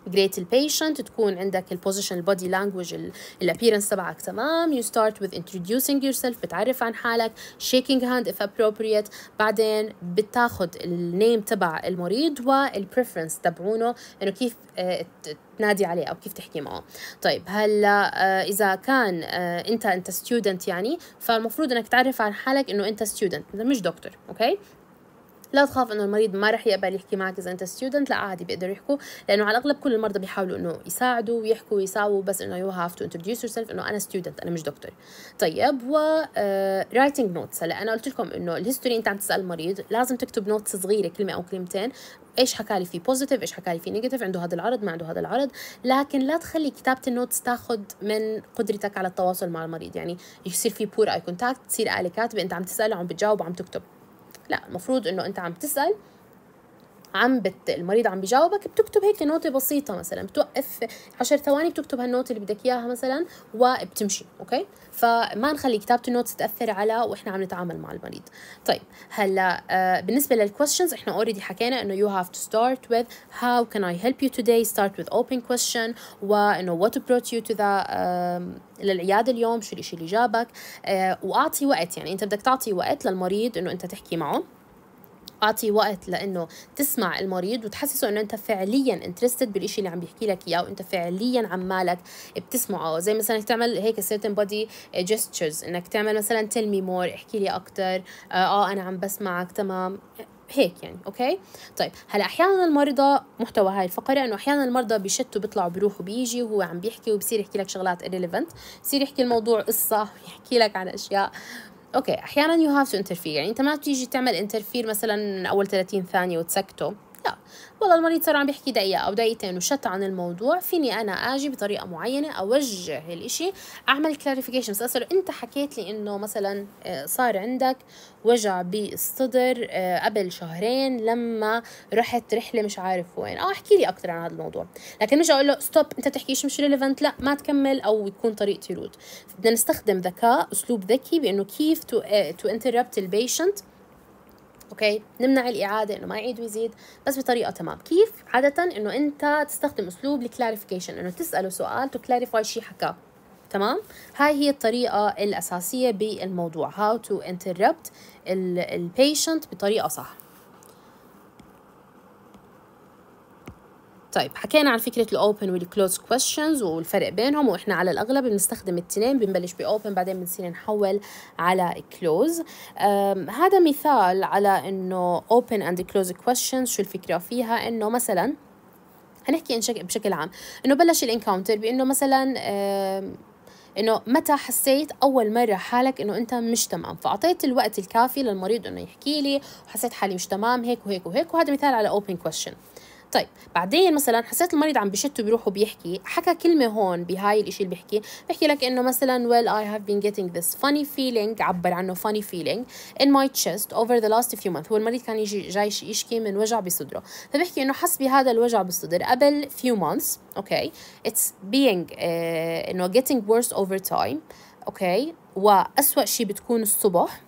جريت البيشنت تكون عندك البوزيشن البودي لانجوج الابييرنس تبعك تمام يو ستارت with introducing yourself بتعرف عن حالك shaking hand if appropriate بعدين بتاخد النيم تبع المريض والبريفرنس تبعونه انه كيف آه، تنادي عليه او كيف تحكي معه طيب هلا آه، اذا كان آه، انت انت ستودنت يعني فالمفروض انك تعرف عن حالك انه انت ستودنت مش دكتور اوكي لا تخاف انه المريض ما رح يقبل يحكي معك اذا انت ستودنت لا عادي بيقدروا يحكوا لانه على الاغلب كل المرضى بيحاولوا انه يساعدوا ويحكوا ويساووا بس انه يو هاف تو انتروديوس يور سيلف انه انا ستودنت انا مش دكتور طيب و رايتنج آه، نوتس هلا انا قلت لكم انه الهيستوري انت عم تسال المريض لازم تكتب نوتس صغيره كلمه او كلمتين ايش حكى لي فيه بوزيتيف ايش حكى لي فيه نيجاتيف عنده هذا العرض ما عنده هذا العرض لكن لا تخلي كتابه النوتس تاخذ من قدرتك على التواصل مع المريض يعني يصير في بور اي كونتاكت تصير اله كاتبه انت عم تساله عم بتجاوب عم تكتب لا المفروض انه انت عم تسال عم بت المريض عم بيجاوبك بتكتب هيك نوتة بسيطة مثلا بتوقف 10 ثواني بتكتب هالنوتة اللي بدك اياها مثلا وبتمشي اوكي فما نخلي كتابة النوتس تأثر على واحنا عم نتعامل مع المريض طيب هلا آه، بالنسبة للكويستشنز احنا اوريدي حكينا انه يو هاف تو ستارت with how can I help you today start with open question وانه what brought you to the للعياده اليوم شو الإشي اللي جابك uh, واعطي وقت يعني انت بدك تعطي وقت للمريض انه انت تحكي معه اعطي وقت لانه تسمع المريض وتحسسه انه انت فعليا انترستد بالشيء اللي عم بيحكي لك اياه وانت فعليا عمالك بتسمعه زي مثلا تعمل هيك سيرتن بودي جستشرز انك تعمل مثلا تيل مي مور احكي لي اكثر آه،, اه انا عم بسمعك تمام هيك يعني اوكي طيب هلا احيانا المرضى محتوى هاي الفقره انه احيانا المرضى بيشتوا بيطلعوا بيروحوا بيجي وهو عم بيحكي وبصير يحكي لك شغلات irrelevant بصير يحكي الموضوع قصه يحكي لك عن اشياء اوكي احيانا يو هاف تو انترفير يعني انت ما بتيجي تعمل انترفير مثلا من اول 30 ثانيه وتسكته لا والله المريض صار عم بيحكي دقيقه او دقيقتين وشت عن الموضوع فيني انا اجي بطريقه معينه اوجه الإشي اعمل كلاريفيكيشن بس اساله انت حكيت لي انه مثلا آه، صار عندك وجع بالصدر آه، قبل شهرين لما رحت رحله مش عارف وين اه احكي لي اكثر عن هذا الموضوع لكن مش اقول له ستوب انت تحكيش مش ريليفنت لا ما تكمل او يكون طريقتي رود بدنا نستخدم ذكاء اسلوب ذكي بانه كيف تو انتربت البيشنت اوكي نمنع الاعاده انه ما يعيد ويزيد بس بطريقه تمام كيف عاده انه انت تستخدم اسلوب الكلاريفيكيشن انه تساله سؤال تو كلاريفاي شيء حكاه تمام هاي هي الطريقة الأساسية بالموضوع how to interrupt البيشنت بطريقة صح طيب حكينا عن فكره الاوبن والكلوز كويشنز والفرق بينهم واحنا على الاغلب بنستخدم التنين بنبلش باوبن بعدين بنصير نحول على كلوز هذا مثال على انه اوبن اند كلوز كويشنز شو الفكره فيها انه مثلا هنحكي بشكل عام انه بلش الانكاونتر بانه مثلا انه متى حسيت اول مره حالك انه انت مش تمام فاعطيت الوقت الكافي للمريض انه يحكي لي وحسيت حالي مش تمام هيك وهيك وهيك وهذا مثال على اوبن كويشن طيب بعدين مثلا حسيت المريض عم بشت بروحه بيحكي حكى كلمه هون بهاي الاشي اللي بيحكي بيحكي لك انه مثلا well I have been getting this funny feeling عبر عنه funny feeling in my chest over the last few months هو المريض كان يجي جاي يشكي من وجع بصدره فبيحكي انه حس بهذا الوجع بالصدر قبل few months okay. it's being uh, انه getting worse over time okay. وأسوأ شيء بتكون الصبح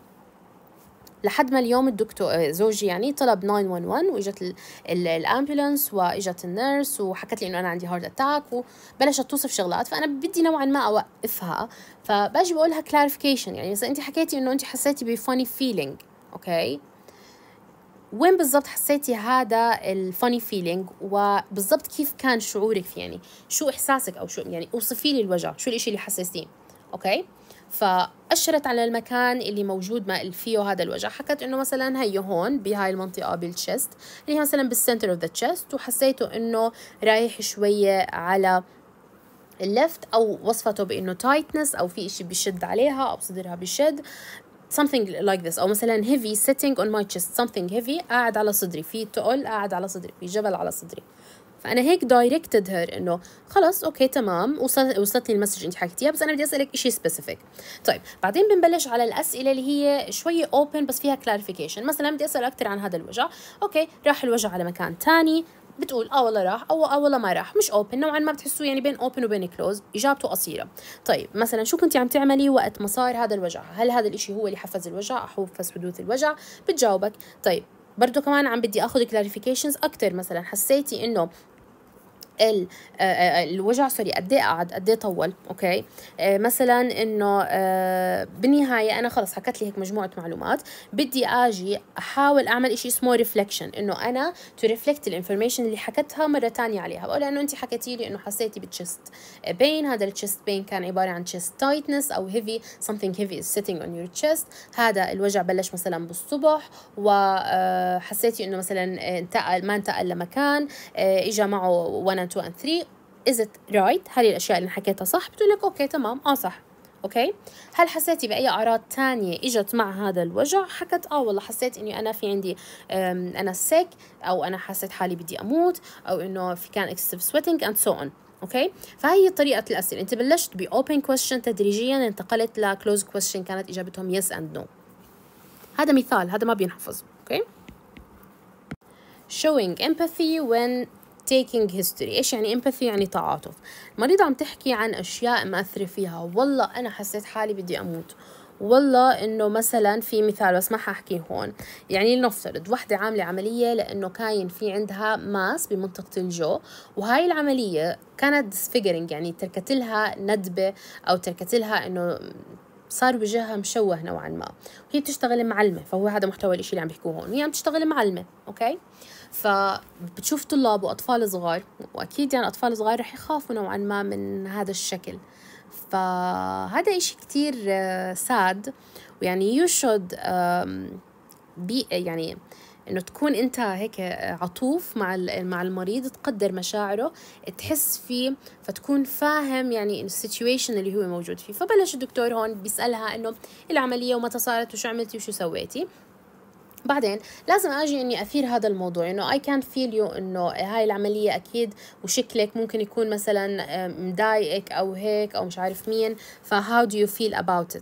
لحد ما اليوم الدكتور آه، زوجي يعني طلب 911 واجت الامبولانس واجت النيرس وحكت لي انه انا عندي هارد اتاك وبلشت توصف شغلات فانا بدي نوعا ما اوقفها فباجي بقول لها كلاريفيكيشن يعني اذا انت حكيتي انه انت حسيتي بفاني فيلينج اوكي وين بالضبط حسيتي هذا الفاني فيلينج وبالضبط كيف كان شعورك فيه يعني شو احساسك او شو يعني اوصفي لي الوجع شو الاشي اللي حسيتيه اوكي فأشرت على المكان اللي موجود ما فيه هذا الوجع حكت إنه مثلا هي هون بهاي المنطقة بالتشست اللي هي مثلا بالسنتر اوف ذا تشست وحسيته إنه رايح شوية على اللفت أو وصفته بإنه تايتنس أو في إشي بشد عليها أو صدرها بشد something like this او مثلا heavy sitting on my chest something heavy قاعد على صدري في تقول قاعد على صدري في جبل على صدري فانا هيك دايركتد هير انه خلص اوكي تمام وصلت وصلتني المسج انت حكيتيها بس انا بدي اسالك شيء سبيسيفيك طيب بعدين بنبلش على الاسئله اللي هي شويه اوبن بس فيها كلاريفيكيشن مثلا بدي اسال اكثر عن هذا الوجع اوكي راح الوجع على مكان ثاني بتقول اه والله راح او اه والله ما راح مش اوبن نوعا ما بتحسوا يعني بين اوبن وبين كلوز اجابته قصيره طيب مثلا شو كنتي عم تعملي وقت ما صار هذا الوجع هل هذا الإشي هو اللي حفز الوجع او حفز حدوث الوجع بتجاوبك طيب برضو كمان عم بدي اخذ كلاريفيكيشنز اكثر مثلا حسيتي انه آه، آه، آه، الوجع سوري قد ايه قعد قد ايه طول اوكي مثلا انه بالنهايه انا خلص حكت لي هيك مجموعه معلومات بدي اجي احاول اعمل شيء اسمه ريفلكشن انه انا تو ريفلكت الانفورميشن اللي حكتها مره ثانيه عليها بقول انه انت حكيتي لي انه حسيتي بتشست بين هذا التشست بين كان عباره عن تشست تايتنس او هيفي something هيفي is sitting on your chest هذا الوجع بلش مثلا بالصبح وحسيتي انه مثلا انتقل ما انتقل لمكان اجى معه وانا 1 2 and 3 is it right هل الأشياء اللي حكيتها صح بتقول لك أوكي تمام آه صح أوكي هل حسيتي بأي أعراض تانية إجت مع هذا الوجع حكت آه والله حسيت إني أنا في عندي أنا sick أو أنا حسيت حالي بدي أموت أو إنه في كان excessive sweating and so on اوكي فهي طريقه الاسئله انت بلشت باوبن كويشن تدريجيا انتقلت لكلوز كويشن كانت اجابتهم يس اند نو هذا مثال هذا ما بينحفظ اوكي showing empathy when taking history ايش يعني empathy يعني تعاطف المريضة عم تحكي عن اشياء مأثرة فيها والله انا حسيت حالي بدي اموت والله انه مثلا في مثال بس ما حاحكيه هون يعني لنفترض وحده عامله عمليه لانه كاين في عندها ماس بمنطقه الجو وهاي العمليه كانت disfiguring يعني تركت لها ندبه او تركت لها انه صار وجهها مشوه نوعا ما وهي بتشتغل معلمه فهو هذا محتوى الاشي اللي عم بيحكوه هون هي عم تشتغل معلمه اوكي فبتشوف طلاب وأطفال صغار وأكيد يعني أطفال صغار رح يخافوا نوعا ما من هذا الشكل فهذا إشي كتير آه، ساد ويعني you should بي يعني انه تكون انت هيك آه، عطوف مع مع المريض تقدر مشاعره تحس فيه فتكون فاهم يعني السيتويشن اللي هو موجود فيه فبلش الدكتور هون بيسالها انه إيه العمليه ومتى صارت وشو عملتي وشو سويتي بعدين لازم اجي اني اثير هذا الموضوع انه اي كان فيل يو انه هاي العمليه اكيد وشكلك ممكن يكون مثلا آه، مضايقك او هيك او مش عارف مين فهاو دو يو فيل اباوت ات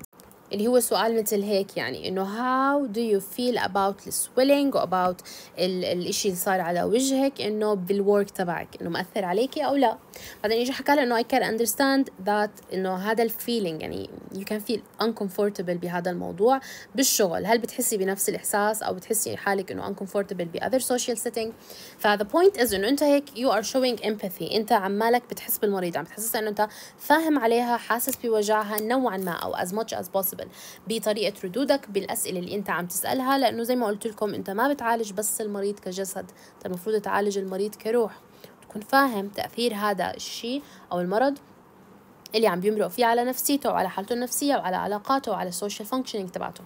اللي هو سؤال مثل هيك يعني انه هاو دو يو فيل اباوت السويلينج swelling الشيء اللي صار على وجهك انه بالورك تبعك انه مأثر عليكي او لا بعدين اجى حكى لها انه اي كان اندرستاند ذات انه هذا الفيلينج يعني يو كان فيل انكمفورتبل بهذا الموضوع بالشغل هل بتحسي بنفس الاحساس او بتحسي حالك انه انكمفورتبل باذر سوشيال سيتينج فذا بوينت از انه انت هيك يو ار شوينج امباثي انت عمالك بتحس بالمريض عم بتحسسها انه انت فاهم عليها حاسس بوجعها نوعا ما او as much as possible بطريقه ردودك بالاسئله اللي انت عم تسالها لانه زي ما قلت لكم انت ما بتعالج بس المريض كجسد انت المفروض تعالج المريض كروح تكون فاهم تاثير هذا الشيء او المرض اللي عم بيمرق فيه على نفسيته وعلى حالته النفسيه وعلى علاقاته وعلى السوشيال فانكشنينج تبعته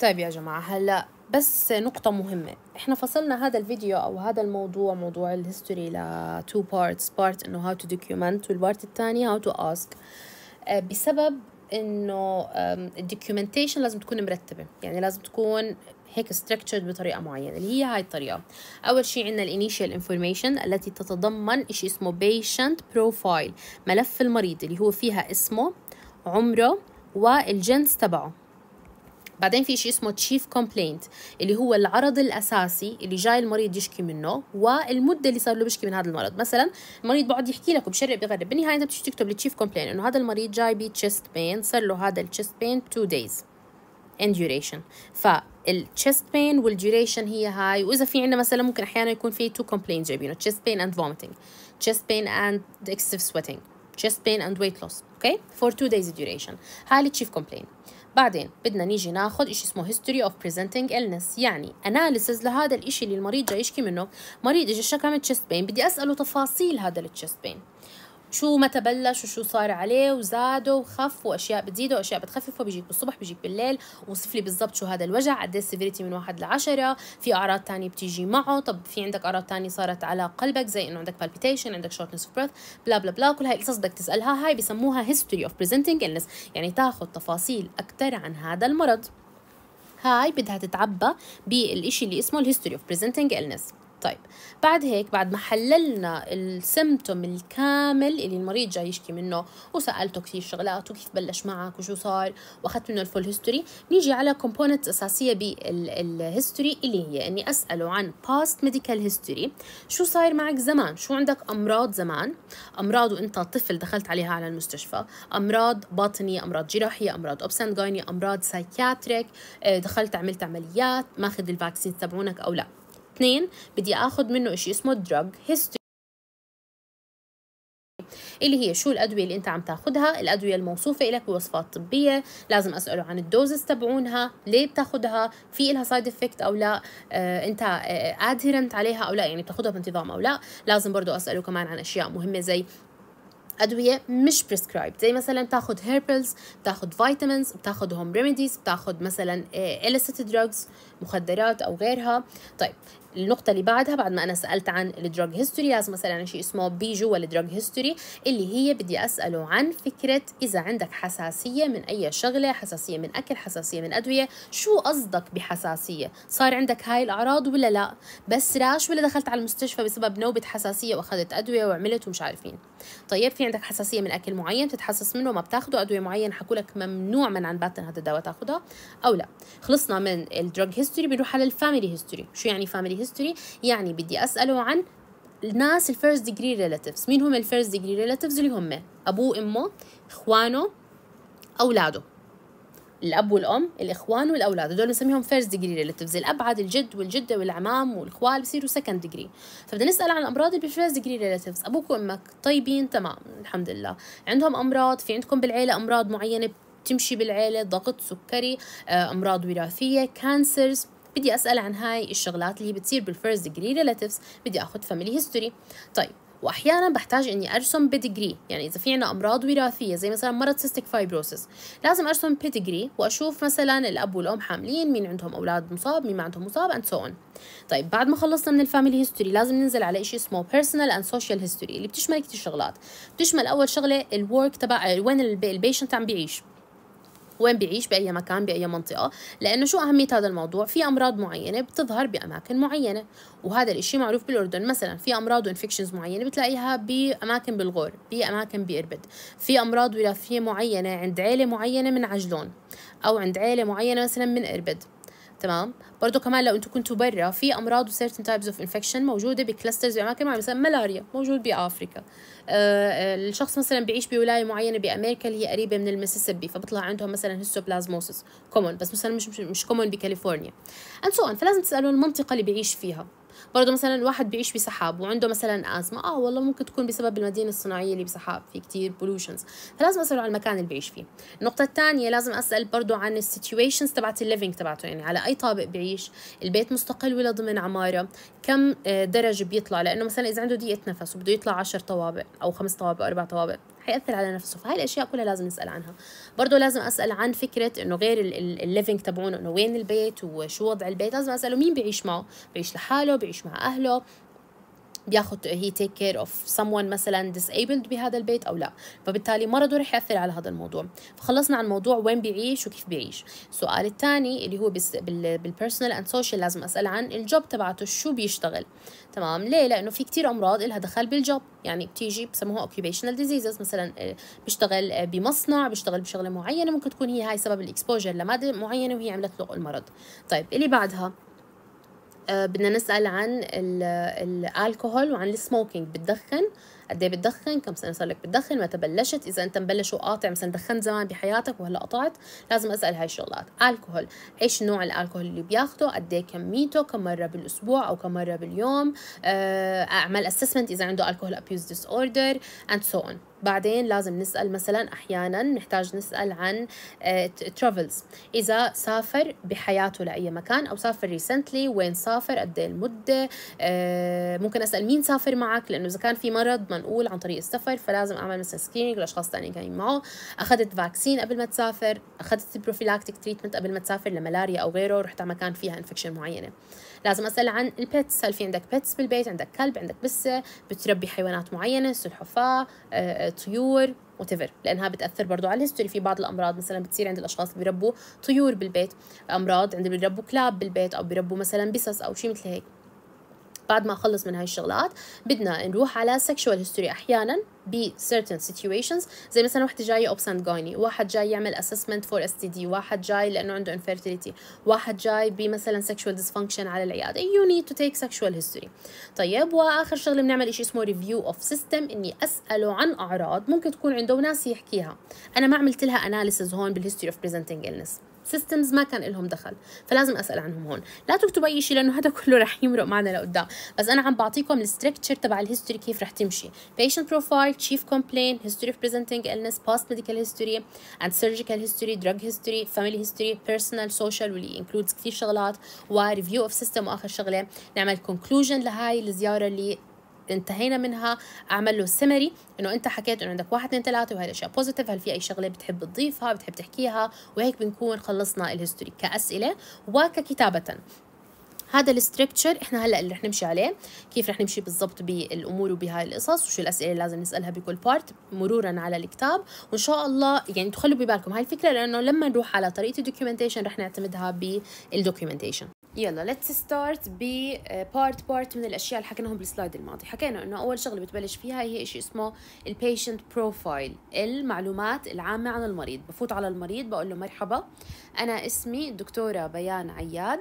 طيب يا جماعه هلا بس نقطة مهمة احنا فصلنا هذا الفيديو او هذا الموضوع موضوع الهيستوري ل two parts part انه how to document والبارت الثاني how to ask آه، بسبب انه الدوكيومنتيشن لازم تكون مرتبه يعني لازم تكون هيك ستراكتشرد بطريقه معينه اللي هي هاي الطريقه اول شيء عندنا الانيشال انفورميشن التي تتضمن شيء اسمه بيشنت بروفايل ملف المريض اللي هو فيها اسمه عمره والجنس تبعه بعدين في شيء اسمه تشيف كومبلينت اللي هو العرض الاساسي اللي جاي المريض يشكي منه والمده اللي صار له بيشكي من هذا المرض مثلا المريض بقعد يحكي لك وبشرب بغرب بالنهايه انت بتيجي تكتب للتشيف كومبلينت انه هذا المريض جاي بي تشيست بين صار له هذا التشيست بين 2 دايز and duration chest pain والduration هي هاي وإذا في عندنا مثلا ممكن أحيانا يكون في two complaints جايبينه chest pain and vomiting chest pain and excessive sweating chest pain and weight loss okay for two days duration هاي التشيف complaint بعدين بدنا نيجي ناخد إشي اسمه history of presenting illness يعني analysis لهذا الإشي اللي المريض جاي يشكي منه مريض إجا شكى من chest pain بدي أسأله تفاصيل هذا التشست pain شو متى بلش وشو صار عليه وزاده وخف واشياء بتزيده واشياء بتخففه بيجيك بالصبح بيجيك بالليل وصف لي بالضبط شو هذا الوجع قد ايه السيفيريتي من واحد لعشرة في اعراض تانية بتيجي معه طب في عندك اعراض تانية صارت على قلبك زي انه عندك بالبيتيشن عندك شورتنس اوف بريث بلا بلا بلا كل هاي القصص بدك تسالها هاي بسموها هيستوري اوف بريزنتنج illness يعني تاخذ تفاصيل اكثر عن هذا المرض هاي بدها تتعبى بالشيء اللي اسمه الهيستوري اوف بريزنتنج illness طيب بعد هيك بعد ما حللنا السمتوم الكامل اللي المريض جاي يشكي منه وسالته كثير شغلات وكيف بلش معك وشو صار واخذت منه الفول هيستوري نيجي على كومبوننت اساسيه بالهيستوري اللي هي اني اساله عن باست ميديكال هيستوري شو صاير معك زمان شو عندك امراض زمان امراض وانت طفل دخلت عليها على المستشفى امراض باطنيه امراض جراحيه امراض جايني امراض سايكياتريك آه، دخلت عملت عمليات ماخذ الفاكسين تبعونك او لا اثنين بدي اخذ منه شيء اسمه دراج هيستوري اللي هي شو الادويه اللي انت عم تاخذها الادويه الموصوفه لك بوصفات طبيه لازم اساله عن الدوزز تبعونها ليه بتاخذها في لها سايد افكت او لا آه انت آه ادهرنت عليها او لا يعني بتاخذها بانتظام او لا لازم برضه اساله كمان عن اشياء مهمه زي ادويه مش بريسكرايب زي مثلا بتاخد هيربلز بتاخد فيتامينز بتاخذ هوم ريميديز بتاخذ مثلا إلست آه، دراجز مخدرات او غيرها طيب النقطة اللي بعدها بعد ما أنا سألت عن الدراج هيستوري لازم أسأل عن شيء اسمه بي جوا الدراج هيستوري اللي هي بدي أسأله عن فكرة إذا عندك حساسية من أي شغلة حساسية من أكل حساسية من أدوية شو قصدك بحساسية صار عندك هاي الأعراض ولا لا بس راش ولا دخلت على المستشفى بسبب نوبة حساسية وأخذت أدوية وعملت ومش عارفين طيب في عندك حساسية من أكل معين تتحسس منه ما بتاخده أدوية معينة حكولك ممنوع منعا باتا هذا الدواء تاخده أو لا خلصنا من الدراج هيستوري بنروح على الفاميلي هيستوري شو يعني فاميلي الهيستوري يعني بدي اساله عن الناس الفيرست ديجري ريلاتيفز مين هم الفيرست ديجري ريلاتيفز اللي هم ابوه امه اخوانه اولاده الاب والام الاخوان والاولاد هدول بنسميهم فيرست ديجري ريلاتيفز الابعد الجد والجده والعمام والاخوال بصيروا سكند ديجري فبدنا نسال عن الامراض اللي بالفيرست ديجري ريلاتيفز ابوك وامك طيبين تمام الحمد لله عندهم امراض في عندكم بالعيله امراض معينه بتمشي بالعيله ضغط سكري آه، امراض وراثيه كانسرز بدي اسال عن هاي الشغلات اللي هي بتصير بالفيرست ديجري ريلاتيفز بدي اخذ فاميلي هيستوري طيب واحيانا بحتاج اني ارسم بيدجري يعني اذا في عنا امراض وراثيه زي مثلا مرض سيستيك فايبروسيس لازم ارسم بيدجري واشوف مثلا الاب والام حاملين مين عندهم اولاد مصاب مين ما عندهم مصاب اند سو اون طيب بعد ما خلصنا من الفاميلي هيستوري لازم ننزل على شيء اسمه بيرسونال اند سوشيال هيستوري اللي بتشمل كثير شغلات بتشمل اول شغله الورك تبع وين البيشنت عم بيعيش وين بيعيش باي مكان باي منطقه لانه شو اهميه هذا الموضوع في امراض معينه بتظهر باماكن معينه وهذا الإشي معروف بالاردن مثلا في امراض وانفكشنز معينه بتلاقيها باماكن بالغور باماكن باربد في امراض وراثيه معينه عند عيله معينه من عجلون او عند عيله معينه مثلا من اربد تمام برضو كمان لو انتم كنتوا برا في امراض وسيرتن تايبز اوف انفكشن موجوده بكلاسترز باماكن معينه مثلا ملاريا موجود بافريكا آه، آه، الشخص مثلا بيعيش بولايه معينه بامريكا اللي هي قريبه من المسيسيبي فبطلع عندهم مثلا هيستوبلازموسس كومون بس مثلا مش مش كومون بكاليفورنيا اند سو فلازم تسالوا المنطقه اللي بيعيش فيها برضه مثلا واحد بيعيش بسحاب وعنده مثلا ازمه اه والله ممكن تكون بسبب المدينه الصناعيه اللي بسحاب في كتير بولوشنز فلازم اساله على المكان اللي بيعيش فيه النقطه الثانيه لازم اسال برضه عن السيتويشنز تبعت الليفينج تبعته يعني على اي طابق بيعيش البيت مستقل ولا ضمن عماره كم آه، درجه بيطلع لانه مثلا اذا عنده ضيقه نفس وبده يطلع 10 طوابق او خمس طوابق او اربع طوابق حيأثر على نفسه فهاي الأشياء كلها لازم نسأل عنها برضو لازم أسأل عن فكرة إنه غير الليفينج تبعونه إنه وين البيت وشو وضع البيت لازم أسأله مين بيعيش معه بيعيش لحاله بيعيش مع أهله بياخذ هي تيك كير اوف someone مثلا disabled بهذا البيت او لا فبالتالي مرضه رح ياثر على هذا الموضوع فخلصنا عن موضوع وين بيعيش وكيف بيعيش السؤال الثاني اللي هو بالبيرسونال اند سوشيال لازم اسال عن الجوب تبعته شو بيشتغل تمام ليه لانه في كتير امراض لها دخل بالجوب يعني بتيجي بسموها اوكيبيشنال ديزيزز مثلا آه، بيشتغل آه، بمصنع بيشتغل بشغله معينه ممكن تكون هي هاي سبب الاكسبوجر لماده معينه وهي عملت له المرض طيب اللي بعدها آه، بدنا نسال عن الالكوهول وعن السموكينج بتدخن قد ايه بتدخن كم سنه صار لك بتدخن متى بلشت اذا انت مبلش وقاطع مثلا دخنت زمان بحياتك وهلا قطعت لازم اسال هاي الشغلات الكحول ايش نوع الالكحول اللي بياخده قد ايه كميته كم مره بالاسبوع او كم مره باليوم آه، اعمل اسسمنت اذا عنده الكحول ابيوز ديس اوردر اند سو اون بعدين لازم نسأل مثلا أحيانا نحتاج نسأل عن آه، ترافلز إذا سافر بحياته لأي مكان أو سافر ريسنتلي وين سافر قد إيه المدة آه، ممكن أسأل مين سافر معك لأنه إذا كان في مرض منقول عن طريق السفر فلازم أعمل مثلا سكرينينج لأشخاص ثانيين كانوا معه أخذت فاكسين قبل ما تسافر أخذت بروفيلاكتيك تريتمنت قبل ما تسافر لملاريا أو غيره رحت على مكان فيها انفكشن معينة لازم اسال عن البيتس هل في عندك بيتس بالبيت عندك كلب عندك بسه بتربي حيوانات معينه سلحفاه آه، آه، طيور وتفر لانها بتاثر برضو على الهيستوري في بعض الامراض مثلا بتصير عند الاشخاص اللي بيربوا طيور بالبيت امراض عند اللي بيربوا كلاب بالبيت او بيربوا مثلا بسس او شيء مثل هيك بعد ما اخلص من هاي الشغلات بدنا نروح على سكشوال هيستوري احيانا ب certain situations زي مثلا وحده جايه اوبسنت جايني واحد جاي يعمل assessment for STD واحد جاي لانه عنده infertility واحد جاي بمثلا sexual dysfunction على العياده you need to take sexual history طيب واخر شغله بنعمل شيء اسمه review of system اني اساله عن اعراض ممكن تكون عنده وناس يحكيها انا ما عملت لها analysis هون بالhistory of presenting illness سيستمز ما كان لهم دخل فلازم اسال عنهم هون لا تكتبوا اي شيء لانه هذا كله رح يمرق معنا لقدام بس انا عم بعطيكم الستركتشر تبع الهيستوري كيف رح تمشي بيشنت بروفايل تشيف كومبلين هيستوري اوف بريزنتنج النس باست ميديكال هيستوري اند سيرجيكال هيستوري دراج هيستوري فاميلي هيستوري بيرسونال سوشيال واللي انكلودز كثير شغلات وريفيو اوف سيستم واخر شغله نعمل كونكلوجن لهاي الزياره اللي انتهينا منها اعمل له سمري انه انت حكيت انه عندك واحد اثنين ثلاثه وهي الاشياء بوزيتيف هل في اي شغله بتحب تضيفها بتحب تحكيها وهيك بنكون خلصنا الهيستوري كاسئله وككتابه هذا الستركتشر احنا هلا اللي رح نمشي عليه كيف رح نمشي بالضبط بالامور وبهاي القصص وشو الاسئله اللي لازم نسالها بكل بارت مرورا على الكتاب وان شاء الله يعني تخلوا ببالكم هاي الفكره لانه لما نروح على طريقه الدوكيومنتيشن رح نعتمدها بالدوكيومنتيشن يلا ليتس ستارت ببارت بارت من الاشياء اللي حكيناهم بالسلايد الماضي حكينا انه اول شغله بتبلش فيها هي شيء اسمه البيشنت بروفايل المعلومات العامه عن المريض بفوت على المريض بقول له مرحبا انا اسمي دكتوره بيان عياد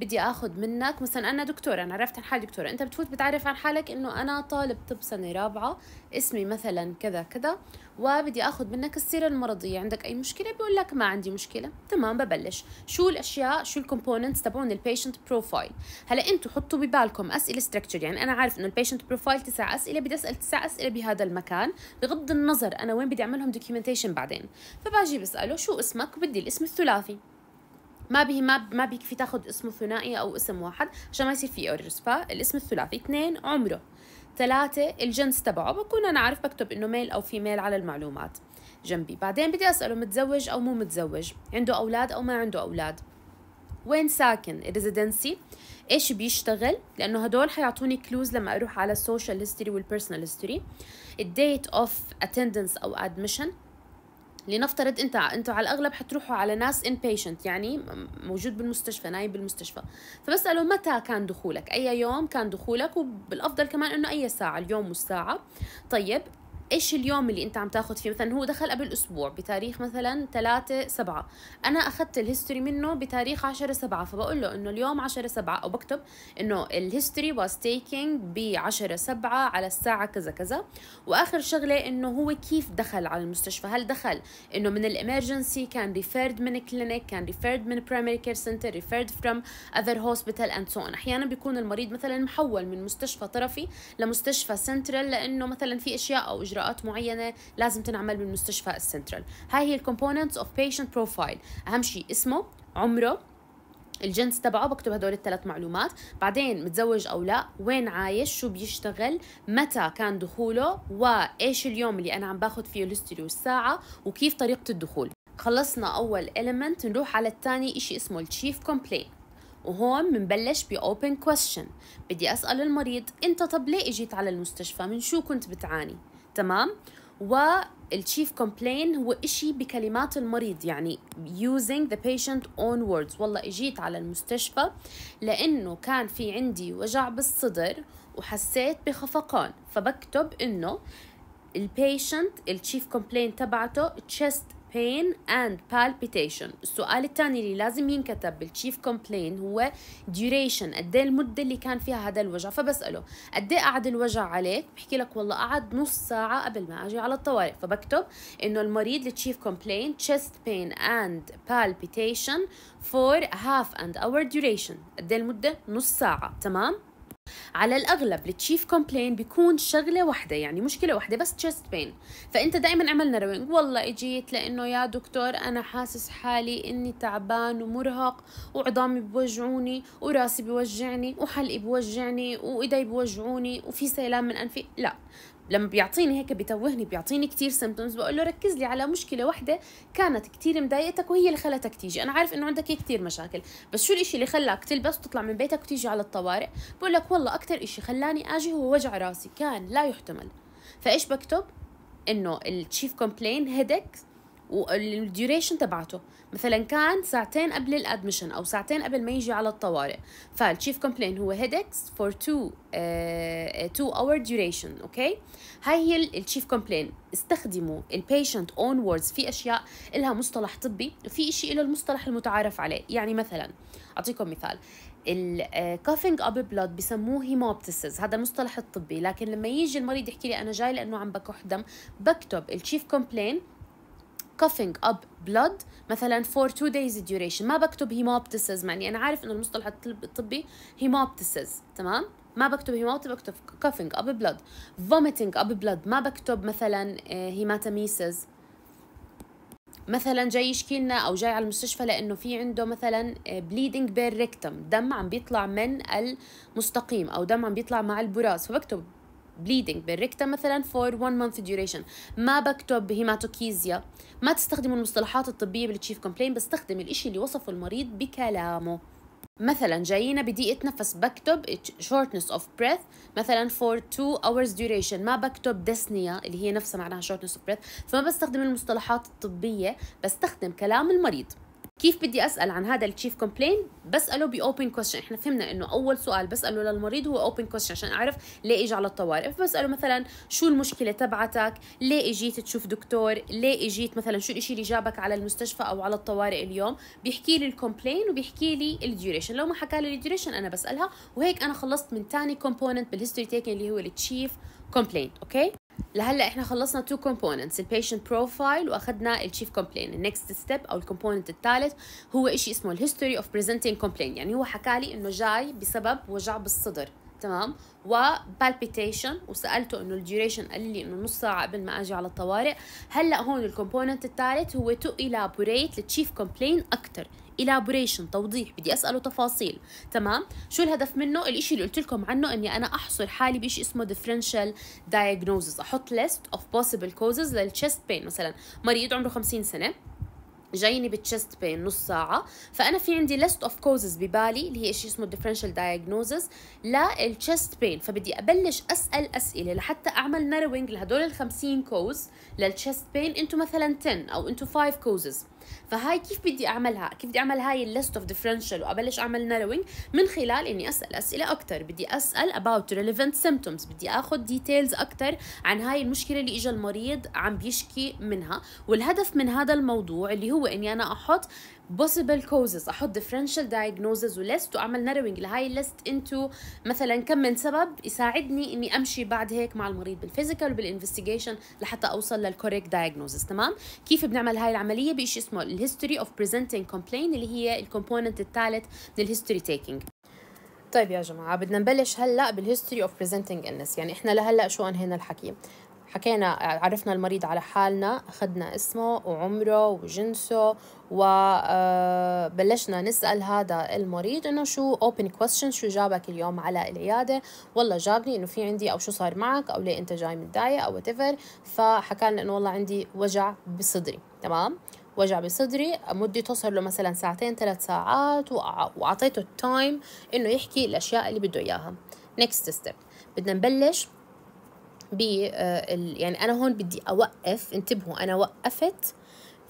بدي اخذ منك مثلا انا دكتوره انا عرفت عن حالي دكتوره انت بتفوت بتعرف عن حالك انه انا طالب طب سنه رابعه اسمي مثلا كذا كذا وبدي اخذ منك السيره المرضيه عندك اي مشكله بيقول لك ما عندي مشكله تمام ببلش شو الاشياء شو الكومبوننتس تبعون البيشنت بروفايل هلا انتم حطوا ببالكم اسئله ستراكشر يعني انا عارف انه البيشنت بروفايل تسع اسئله بدي اسال تسع اسئله بهذا المكان بغض النظر انا وين بدي اعمل لهم دوكيومنتيشن بعدين فباجي بساله شو اسمك وبدي الاسم الثلاثي ما به ما ما بيكفي تاخد اسمه ثنائي او اسم واحد عشان ما يصير في ايرورز فالاسم الثلاثي اثنين عمره ثلاثة الجنس تبعه بكون أنا عارف بكتب إنه ميل أو فيميل على المعلومات جنبي بعدين بدي أسأله متزوج أو مو متزوج عنده أولاد أو ما عنده أولاد وين ساكن الريزيدنسي ايش بيشتغل لانه هدول حيعطوني كلوز لما اروح على السوشيال هيستوري والبيرسونال هيستوري الديت اوف اتندنس او ادمشن لنفترض انت انتوا على الاغلب حتروحوا على ناس ان بيشنت يعني موجود بالمستشفى نايم بالمستشفى فبساله متى كان دخولك اي يوم كان دخولك وبالافضل كمان انه اي ساعه اليوم والساعه طيب ايش اليوم اللي انت عم تاخذ فيه مثلا هو دخل قبل اسبوع بتاريخ مثلا 3 7 انا اخذت الهيستوري منه بتاريخ 10 7 فبقول له انه اليوم 10 7 او بكتب انه الهيستوري واز تيكينج ب 10 7 على الساعه كذا كذا واخر شغله انه هو كيف دخل على المستشفى هل دخل انه من الامرجنسي كان ريفيرد من كلينيك كان ريفيرد من برايمري كير سنتر ريفيرد فروم اذر هوسبيتال اند سو احيانا بيكون المريض مثلا محول من مستشفى طرفي لمستشفى سنترال لانه مثلا في اشياء او اجراءات معينه لازم تنعمل بالمستشفى السنترال هاي هي الكومبوننتس اوف بيشنت بروفايل اهم شيء اسمه عمره الجنس تبعه بكتب هدول الثلاث معلومات بعدين متزوج او لا وين عايش شو بيشتغل متى كان دخوله وايش اليوم اللي انا عم باخذ فيه الهستوري والساعه وكيف طريقه الدخول خلصنا اول element نروح على الثاني شيء اسمه التشيف كومبلين وهون بنبلش بأوبن كويستشن بدي أسأل المريض أنت طب ليه إجيت على المستشفى من شو كنت بتعاني تمام والتشيف كومبلين هو إشي بكلمات المريض يعني using the patient own words والله إجيت على المستشفى لأنه كان في عندي وجع بالصدر وحسيت بخفقان فبكتب إنه البيشنت التشيف كومبلين تبعته chest pain and palpitation السؤال الثاني اللي لازم ينكتب بالتشيف كومبلين هو duration قد ايه المده اللي كان فيها هذا الوجع فبساله قد ايه قعد الوجع عليك بحكي لك والله قعد نص ساعه قبل ما اجي على الطوارئ فبكتب انه المريض التشيف كومبلين chest pain and palpitation for half and hour duration قد ايه المده نص ساعه تمام على الاغلب التشيف كومبلين بيكون شغله واحده يعني مشكله واحده بس تشست بين فانت دائما عملنا روينج والله اجيت لانه يا دكتور انا حاسس حالي اني تعبان ومرهق وعظامي بوجعوني وراسي بوجعني وحلقي بوجعني وايدي بوجعوني وفي سيلان من انفي لا لما بيعطيني هيك بتوهني بيعطيني كثير سيمبتومز بقول له ركز لي على مشكله واحده كانت كثير مضايقتك وهي اللي خلتك تيجي انا عارف انه عندك كثير مشاكل بس شو الاشي اللي خلاك تلبس وتطلع من بيتك وتيجي على الطوارئ بقول لك والله اكثر اشي خلاني اجي هو وجع راسي كان لا يحتمل فايش بكتب انه التشيف كومبلين هيدكس والديوريشن تبعته مثلا كان ساعتين قبل الادمشن او ساعتين قبل ما يجي على الطوارئ فالتشيف كومبلين هو هيدكس فور تو تو اور ديوريشن اوكي هاي هي التشيف كومبلين استخدموا البيشنت اون ووردز في اشياء لها مصطلح طبي وفي شيء له المصطلح المتعارف عليه يعني مثلا اعطيكم مثال الكافينج اب بلاد بسموه هيموبتسز هذا المصطلح الطبي لكن لما يجي المريض يحكي لي انا جاي لانه عم بكح دم بكتب التشيف كومبلين coughing up blood مثلا for two days duration ما بكتب hemoptysis معني انا عارف انه المصطلح الطبي hemoptysis تمام ما بكتب hemoptysis بكتب coughing up blood vomiting up blood ما بكتب مثلا آه، hematemesis مثلا جاي يشكي لنا او جاي على المستشفى لانه في عنده مثلا بليدنج بير ريكتم دم عم بيطلع من المستقيم او دم عم بيطلع مع البراز فبكتب bleeding بالركتا مثلا for one month duration ما بكتب هيماتوكيزيا ما تستخدموا المصطلحات الطبية بالتشيف كومبلين بستخدم الإشي اللي وصفه المريض بكلامه مثلا جايينا بدي اتنفس بكتب shortness of breath مثلا for two hours duration ما بكتب دسنية اللي هي نفسها معناها shortness of breath فما بستخدم المصطلحات الطبية بستخدم كلام المريض كيف بدي اسال عن هذا التشيف كومبلين بساله باوبن كويشن احنا فهمنا انه اول سؤال بساله للمريض هو اوبن كويشن عشان اعرف ليه اجى على الطوارئ فبساله مثلا شو المشكله تبعتك ليه اجيت تشوف دكتور ليه اجيت مثلا شو الشيء اللي جابك على المستشفى او على الطوارئ اليوم بيحكي لي الكومبلين وبيحكي لي الديوريشن لو ما حكى لي الديوريشن انا بسالها وهيك انا خلصت من ثاني كومبوننت بالهيستوري تيكن اللي هو التشيف كومبلين اوكي لهلا احنا خلصنا تو كومبوننتس البيشنت بروفايل واخذنا الشيف كومبلين النكست ستيب او الكومبوننت الثالث هو شيء اسمه الهيستوري اوف بريزنتينج كومبلين يعني هو حكى لي انه جاي بسبب وجع بالصدر تمام وبالبيتيشن وسالته انه الديوريشن قال لي انه نص ساعه قبل ما اجي على الطوارئ هلا هون الكومبوننت الثالث هو تو الابوريت التشيف كومبلين اكثر elaboration توضيح بدي اساله تفاصيل تمام شو الهدف منه الإشي اللي قلت لكم عنه اني انا احصر حالي بشيء اسمه differential diagnosis احط list of possible causes للchest pain مثلا مريض عمره 50 سنه جايني بالتشست بين نص ساعة فأنا في عندي ليست اوف كوزز ببالي اللي هي شيء اسمه differential diagnosis للتشست بين فبدي أبلش أسأل أسئلة لحتى أعمل narrowing لهدول ال 50 كوز للتشست بين أنتم مثلا 10 أو أنتم 5 causes فهاي كيف بدي اعملها كيف بدي اعمل هاي الليست اوف ديفرنشال وابلش اعمل ناروينج من خلال اني اسال اسئله اكثر بدي اسال اباوت ريليفنت سيمبتومز بدي اخذ ديتيلز اكثر عن هاي المشكله اللي اجى المريض عم بيشكي منها والهدف من هذا الموضوع اللي هو اني انا احط possible causes احط differential diagnoses وليست واعمل ناروينج لهاي الليست انتو مثلا كم من سبب يساعدني اني امشي بعد هيك مع المريض بالفيزيكال وبالانفستيجيشن لحتى اوصل للكوريكت diagnosis تمام كيف بنعمل هاي العمليه بشيء اسمه الهيستوري اوف بريزنتنج كومبلين اللي هي الكومبوننت الثالث الهيستوري تيكينج طيب يا جماعه بدنا نبلش هلا بالهيستوري اوف بريزنتنج انس يعني احنا لهلا شو انهينا الحكي حكينا عرفنا المريض على حالنا اخذنا اسمه وعمره وجنسه وبلشنا آه، نسال هذا المريض انه شو اوبن كويستشن شو جابك اليوم على العياده والله جابني انه في عندي او شو صار معك او ليه انت جاي متضايق او وات فحكى لنا انه والله عندي وجع بصدري تمام وجع بصدري مدة تصل له مثلا ساعتين ثلاث ساعات وأعطيته التايم إنه يحكي الأشياء اللي بده إياها next step بدنا نبلش ب آه، يعني أنا هون بدي أوقف انتبهوا أنا وقفت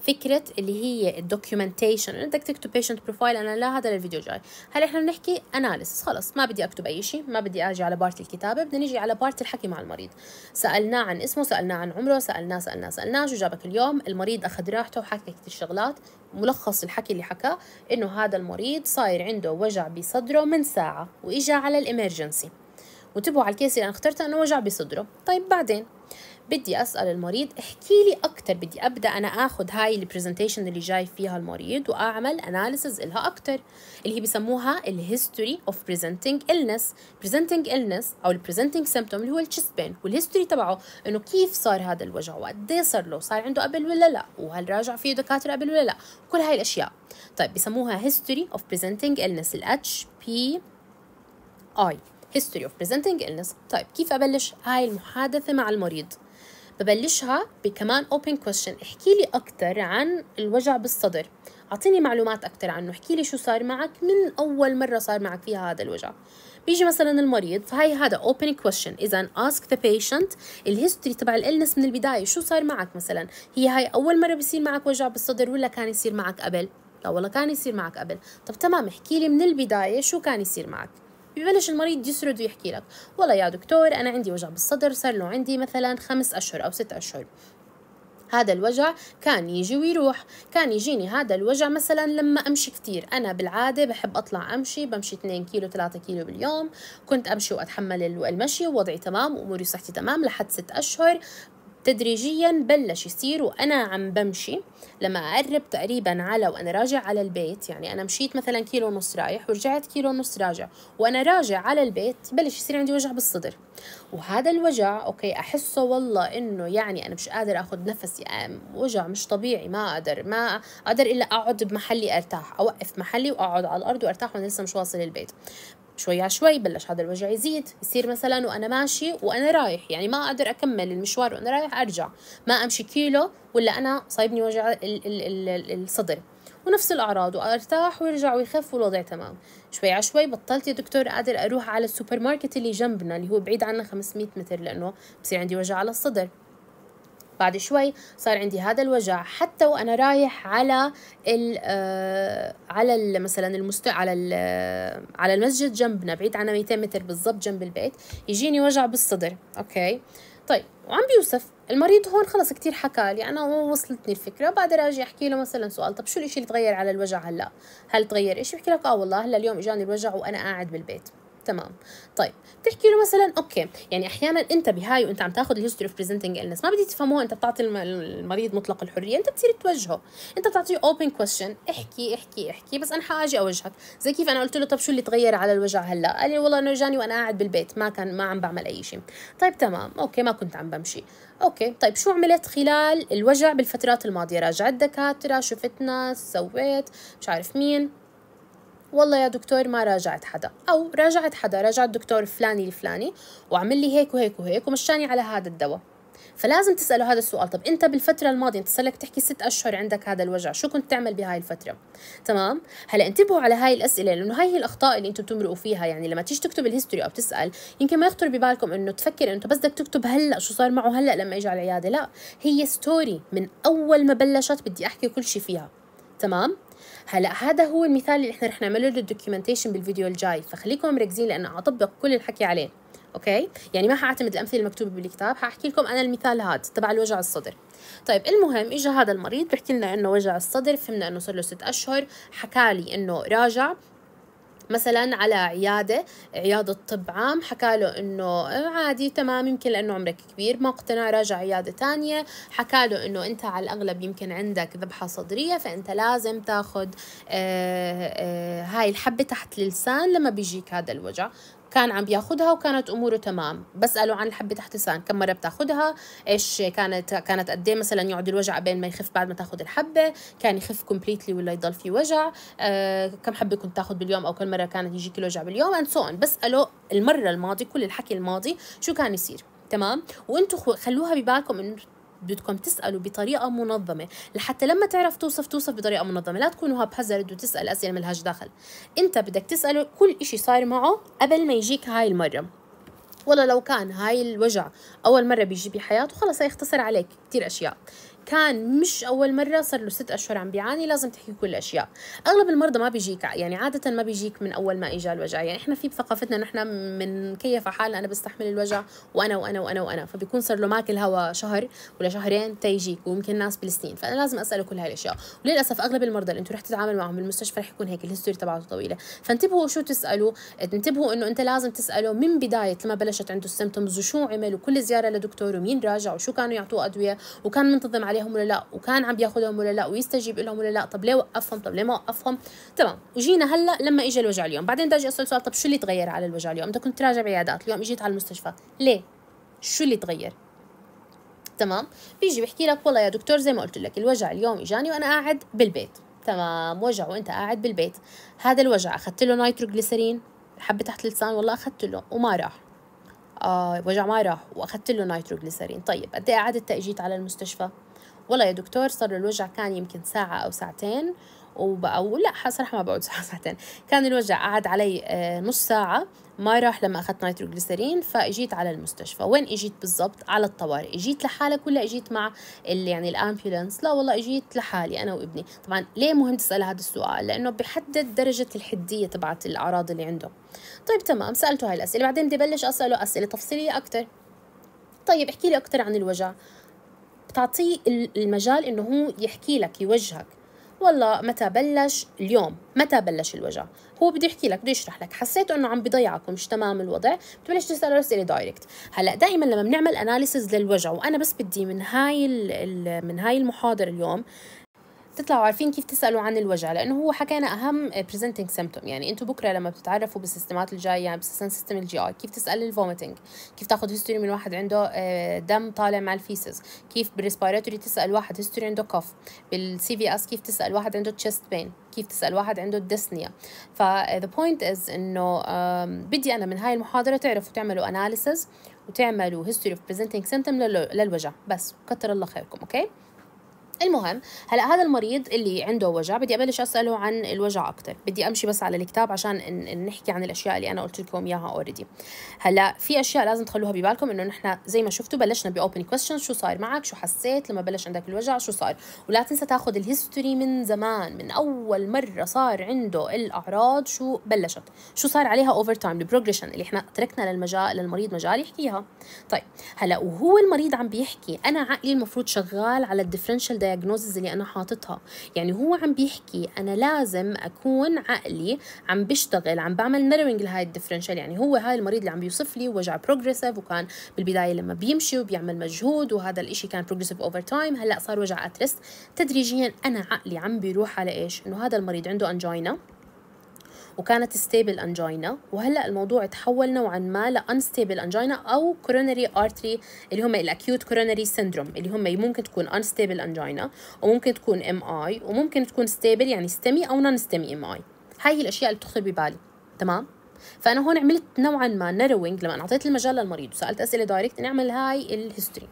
فكره اللي هي الدوكيومنتيشن انا بدك تكتب بيشنت بروفايل انا لا هذا للفيديو جاي هلا احنا بنحكي اناليسس خلص ما بدي اكتب اي شيء ما بدي اجي على بارت الكتابه بدنا نجي على بارت الحكي مع المريض سالناه عن اسمه سالناه عن عمره سالناه سالناه سالناه شو جابك اليوم المريض اخذ راحته وحكى كثير شغلات ملخص الحكي اللي حكاه انه هذا المريض صاير عنده وجع بصدره من ساعه واجا على الامرجنسي وانتبهوا على الكيس اللي انا اخترته انه وجع بصدره طيب بعدين بدي أسأل المريض احكي لي اكثر بدي أبدأ أنا آخذ هاي البرزنتيشن اللي جاي فيها المريض وأعمل أناليسز إلها اكثر اللي هي بسموها الهيستوري أوف بريزنتنج إلنس بريزنتنج إلنس أو البريزنتنج سيمبتوم اللي هو التشست بين والهيستوري تبعه إنه كيف صار هذا الوجع وقد صار له صار عنده قبل ولا لا وهل راجع فيه دكاترة قبل ولا لا كل هاي الأشياء طيب بسموها هيستوري أوف بريزنتنج إلنس الاتش بي اي هيستوري اوف بريزنتنج illness. طيب كيف أبلش هاي المحادثة مع المريض ببلشها بكمان اوبن كويشن احكي لي اكثر عن الوجع بالصدر اعطيني معلومات اكثر عنه احكي لي شو صار معك من اول مره صار معك فيها هذا الوجع بيجي مثلا المريض فهي هذا اوبن كويشن اذا اسك ذا بيشنت الهيستوري تبع الالنس من البدايه شو صار معك مثلا هي هاي اول مره بيصير معك وجع بالصدر ولا كان يصير معك قبل لا والله كان يصير معك قبل طب تمام احكي لي من البدايه شو كان يصير معك ببلش المريض يسرد ويحكي لك والله يا دكتور انا عندي وجع بالصدر صار له عندي مثلا خمس اشهر او ست اشهر هذا الوجع كان يجي ويروح كان يجيني هذا الوجع مثلا لما أمشي كثير أنا بالعادة بحب أطلع أمشي بمشي 2 كيلو 3 كيلو باليوم كنت أمشي وأتحمل المشي ووضعي تمام وأموري صحتي تمام لحد 6 أشهر تدريجيا بلش يصير وأنا عم بمشي لما أقرب تقريبا على وأنا راجع على البيت يعني أنا مشيت مثلا كيلو ونص رايح ورجعت كيلو ونص راجع وأنا راجع على البيت بلش يصير عندي وجع بالصدر وهذا الوجع أوكي أحسه والله إنه يعني أنا مش قادر أخذ نفسي وجع مش طبيعي ما أقدر ما أقدر إلا أقعد بمحلي أرتاح أوقف محلي وأقعد على الأرض وأرتاح وأنا لسه مش واصل البيت شوي على شوي بلش هذا الوجع يزيد يصير مثلا وانا ماشي وانا رايح يعني ما اقدر اكمل المشوار وانا رايح ارجع ما امشي كيلو ولا انا صايبني وجع الصدر ونفس الاعراض وارتاح ويرجع ويخف والوضع تمام شوي على شوي بطلت يا دكتور قادر اروح على السوبر ماركت اللي جنبنا اللي هو بعيد عنا 500 متر لانه بصير عندي وجع على الصدر بعد شوي صار عندي هذا الوجع حتى وانا رايح على ال آه، على مثلا المست على آه، على المسجد جنبنا بعيد عنا 200 متر بالضبط جنب البيت يجيني وجع بالصدر اوكي طيب وعم بيوصف المريض هون خلص كتير حكى لي انا وصلتني الفكره بعد اجي احكي له مثلا سؤال طب شو الاشي اللي تغير على الوجع هلا هل تغير ايش بحكي لك اه والله هلا اليوم اجاني الوجع وانا قاعد بالبيت تمام طيب بتحكي له مثلا اوكي يعني احيانا انت بهاي وانت عم تاخذ الهيستوري اوف بريزنتنج ما بدي تفهموها انت بتعطي المريض مطلق الحريه انت بتصير توجهه انت بتعطيه اوبن كويشن احكي احكي احكي بس انا حاجي اوجهك زي كيف انا قلت له طب شو اللي تغير على الوجع هلا قال لي والله انه جاني وانا قاعد بالبيت ما كان ما عم بعمل اي شيء طيب تمام اوكي ما كنت عم بمشي اوكي طيب شو عملت خلال الوجع بالفترات الماضيه راجعت دكاتره شفت ناس سويت مش عارف مين والله يا دكتور ما راجعت حدا او راجعت حدا راجعت دكتور فلاني الفلاني وعمل لي هيك وهيك وهيك ومشاني على هذا الدواء فلازم تساله هذا السؤال طب انت بالفتره الماضيه انت صار لك تحكي ست اشهر عندك هذا الوجع شو كنت تعمل بهاي الفتره تمام هلا انتبهوا على هاي الاسئله لانه هاي هي الاخطاء اللي انتم بتمرقوا فيها يعني لما تيجي تكتب الهيستوري او تسال يمكن ما يخطر ببالكم انه تفكر انه بس بدك تكتب هلا شو صار معه هلا لما اجى على العياده لا هي ستوري من اول ما بلشت بدي احكي كل شيء فيها تمام هلا هذا هو المثال اللي احنا رح نعمله للدوكيومنتيشن بالفيديو الجاي فخليكم مركزين لانه اطبق كل الحكي عليه اوكي يعني ما حاعتمد الامثله المكتوبه بالكتاب حاحكي لكم انا المثال هذا تبع الوجع الصدر طيب المهم اجى هذا المريض بحكي لنا انه وجع الصدر فهمنا انه صار له ست اشهر حكى لي انه راجع مثلا على عيادة عيادة طب عام حكى له إنه عادي تمام يمكن لأنه عمرك كبير ما اقتنع راجع عيادة تانية حكى له إنه أنت على الأغلب يمكن عندك ذبحة صدرية فأنت لازم تاخد آه، آه، هاي الحبة تحت اللسان لما بيجيك هذا الوجع كان عم بياخدها وكانت اموره تمام بساله عن الحبه تحت لسان كم مره بتاخدها ايش كانت كانت قد إيه مثلا يقعد الوجع بين ما يخف بعد ما تاخذ الحبه كان يخف كومبليتلي ولا يضل في وجع آه كم حبه كنت تاخذ باليوم او كم مره كانت يجيك الوجع باليوم اند سو بساله المره الماضيه كل الحكي الماضي شو كان يصير تمام وانتم خلوها ببالكم انه بدكم تسالوا بطريقه منظمه لحتى لما تعرف توصف توصف بطريقه منظمه لا تكونوا هاب هزرد وتسال اسئله ملهاش دخل انت بدك تساله كل إشي صار معه قبل ما يجيك هاي المره والله لو كان هاي الوجع اول مره بيجي بحياته خلص هيختصر عليك كتير اشياء كان مش اول مره صار له ست اشهر عم بيعاني لازم تحكي كل الاشياء اغلب المرضى ما بيجيك يعني عاده ما بيجيك من اول ما اجى الوجع يعني احنا في بثقافتنا نحن من كيف حالنا انا بستحمل الوجع وانا وانا وانا وانا فبيكون صار له ماكل هوا شهر ولا شهرين تيجيك وممكن ناس بالسنين فانا لازم اساله كل هاي الاشياء وللاسف اغلب المرضى اللي انتم رح تتعاملوا معهم بالمستشفى رح يكون هيك الهستوري تبعته طويله فانتبهوا شو تسالوا انتبهوا انه انت لازم تساله من بدايه لما بلشت عنده السيمتومز وشو عمل وكل زياره لدكتور ومين راجع وشو كانوا يعطوه ادويه وكان منتظم عليه عليهم ولا لا وكان عم بياخذهم ولا لا ويستجيب لهم ولا لا طب ليه وقفهم طب ليه ما وقفهم تمام وجينا هلا لما اجى الوجع اليوم بعدين بدي اسال سؤال طب شو اللي تغير على الوجع اليوم انت كنت راجع عيادات اليوم اجيت على المستشفى ليه شو اللي تغير تمام بيجي بيحكي لك والله يا دكتور زي ما قلت لك الوجع اليوم اجاني وانا قاعد بالبيت تمام وجع وانت قاعد بالبيت هذا الوجع اخذت له نيتروجليسرين حبه تحت اللسان والله اخذت له وما راح آه وجع ما راح واخذت له نيتروجليسرين طيب قد ايه قعدت تاجيت على المستشفى والله يا دكتور صار له الوجع كان يمكن ساعة أو ساعتين وبقى لا صراحة ما بقعد [laughs] ساعة ساعتين كان الوجع قعد علي آه، نص ساعة ما راح لما أخذت نيتروجليسرين فإجيت على المستشفى وين إجيت بالضبط على الطوارئ إجيت لحالك ولا إجيت مع اللي يعني الأمبولانس لا والله إجيت لحالي أنا وابني طبعا ليه مهم تسأل هذا السؤال لأنه بحدد درجة الحدية تبعت الأعراض اللي عنده طيب تمام سألته هاي الأسئلة بعدين بدي بلش أسأله أسئلة تفصيلية أكتر طيب احكي لي أكتر عن الوجع تعطيه المجال انه هو يحكي لك يوجهك والله متى بلش اليوم متى بلش الوجع هو بده يحكي لك بده يشرح لك حسيته انه عم بضيعك ومش تمام الوضع بتبلش تساله اسئله دايركت هلا دائما لما بنعمل اناليسز للوجع وانا بس بدي من هاي من هاي المحاضره اليوم تطلعوا عارفين كيف تسالوا عن الوجع لانه هو حكينا اهم بريزنتنج سيمبتوم يعني انتم بكره لما بتتعرفوا بالسيستمات الجايه يعني بالسيستم سيستم الجي اي كيف تسال الفوميتنج كيف تاخذ هيستوري من واحد عنده آه، دم طالع مع الفيسز كيف بالريسبيراتوري تسال واحد هيستوري عنده كف بالسي في اس كيف تسال واحد عنده تشيست بين كيف تسال واحد عنده الدسنيا ذا بوينت از انه بدي انا من هاي المحاضره تعرفوا تعملوا اناليسز وتعملوا هيستوري اوف بريزنتنج سيمتوم للوجع بس كتر الله خيركم اوكي okay? المهم هلا هذا المريض اللي عنده وجع بدي ابلش اساله عن الوجع اكثر بدي امشي بس على الكتاب عشان نحكي عن الاشياء اللي انا قلت لكم اياها اوريدي هلا في اشياء لازم تخلوها ببالكم انه نحن زي ما شفتوا بلشنا باوبن كويستشنز شو صار معك شو حسيت لما بلش عندك الوجع شو صار ولا تنسى تاخذ الهيستوري من زمان من اول مره صار عنده الاعراض شو بلشت شو صار عليها اوفر تايم البروجريشن اللي احنا تركنا للمجال للمريض مجال يحكيها طيب هلا وهو المريض عم بيحكي انا عقلي المفروض شغال على الديفرنشال الدياجنوزز اللي انا حاططها يعني هو عم بيحكي انا لازم اكون عقلي عم بشتغل عم بعمل ميرورنج لهاي الدفرنشال يعني هو هاي المريض اللي عم بيوصف لي وجع بروجريسيف وكان بالبدايه لما بيمشي وبيعمل مجهود وهذا الإشي كان بروجريسيف اوفر تايم هلا صار وجع اترست تدريجيا انا عقلي عم بيروح على ايش انه هذا المريض عنده انجينا وكانت ستيبل انجينا وهلا الموضوع تحول نوعا ما لانستيبل انجينا او كورونري ارتري اللي هم الاكيوت كورونري سيندروم اللي هم ممكن تكون انستيبل انجينا وممكن تكون ام اي وممكن تكون ستيبل يعني ستمي او نون ستمي ام اي هاي هي الاشياء اللي بتخطر ببالي تمام فانا هون عملت نوعا ما نروينج لما اعطيت المجال للمريض وسالت اسئله دايركت اني اعمل هاي الهيستوري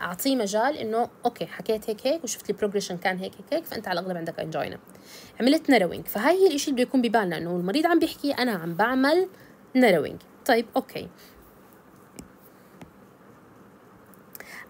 اعطيه مجال انه اوكي حكيت هيك هيك وشفت البروجريشن كان هيك هيك هيك فانت على الاغلب عندك انجاينا عملت نروينج فهاي هي الشيء اللي بده يكون ببالنا انه المريض عم بيحكي انا عم بعمل نروينج طيب اوكي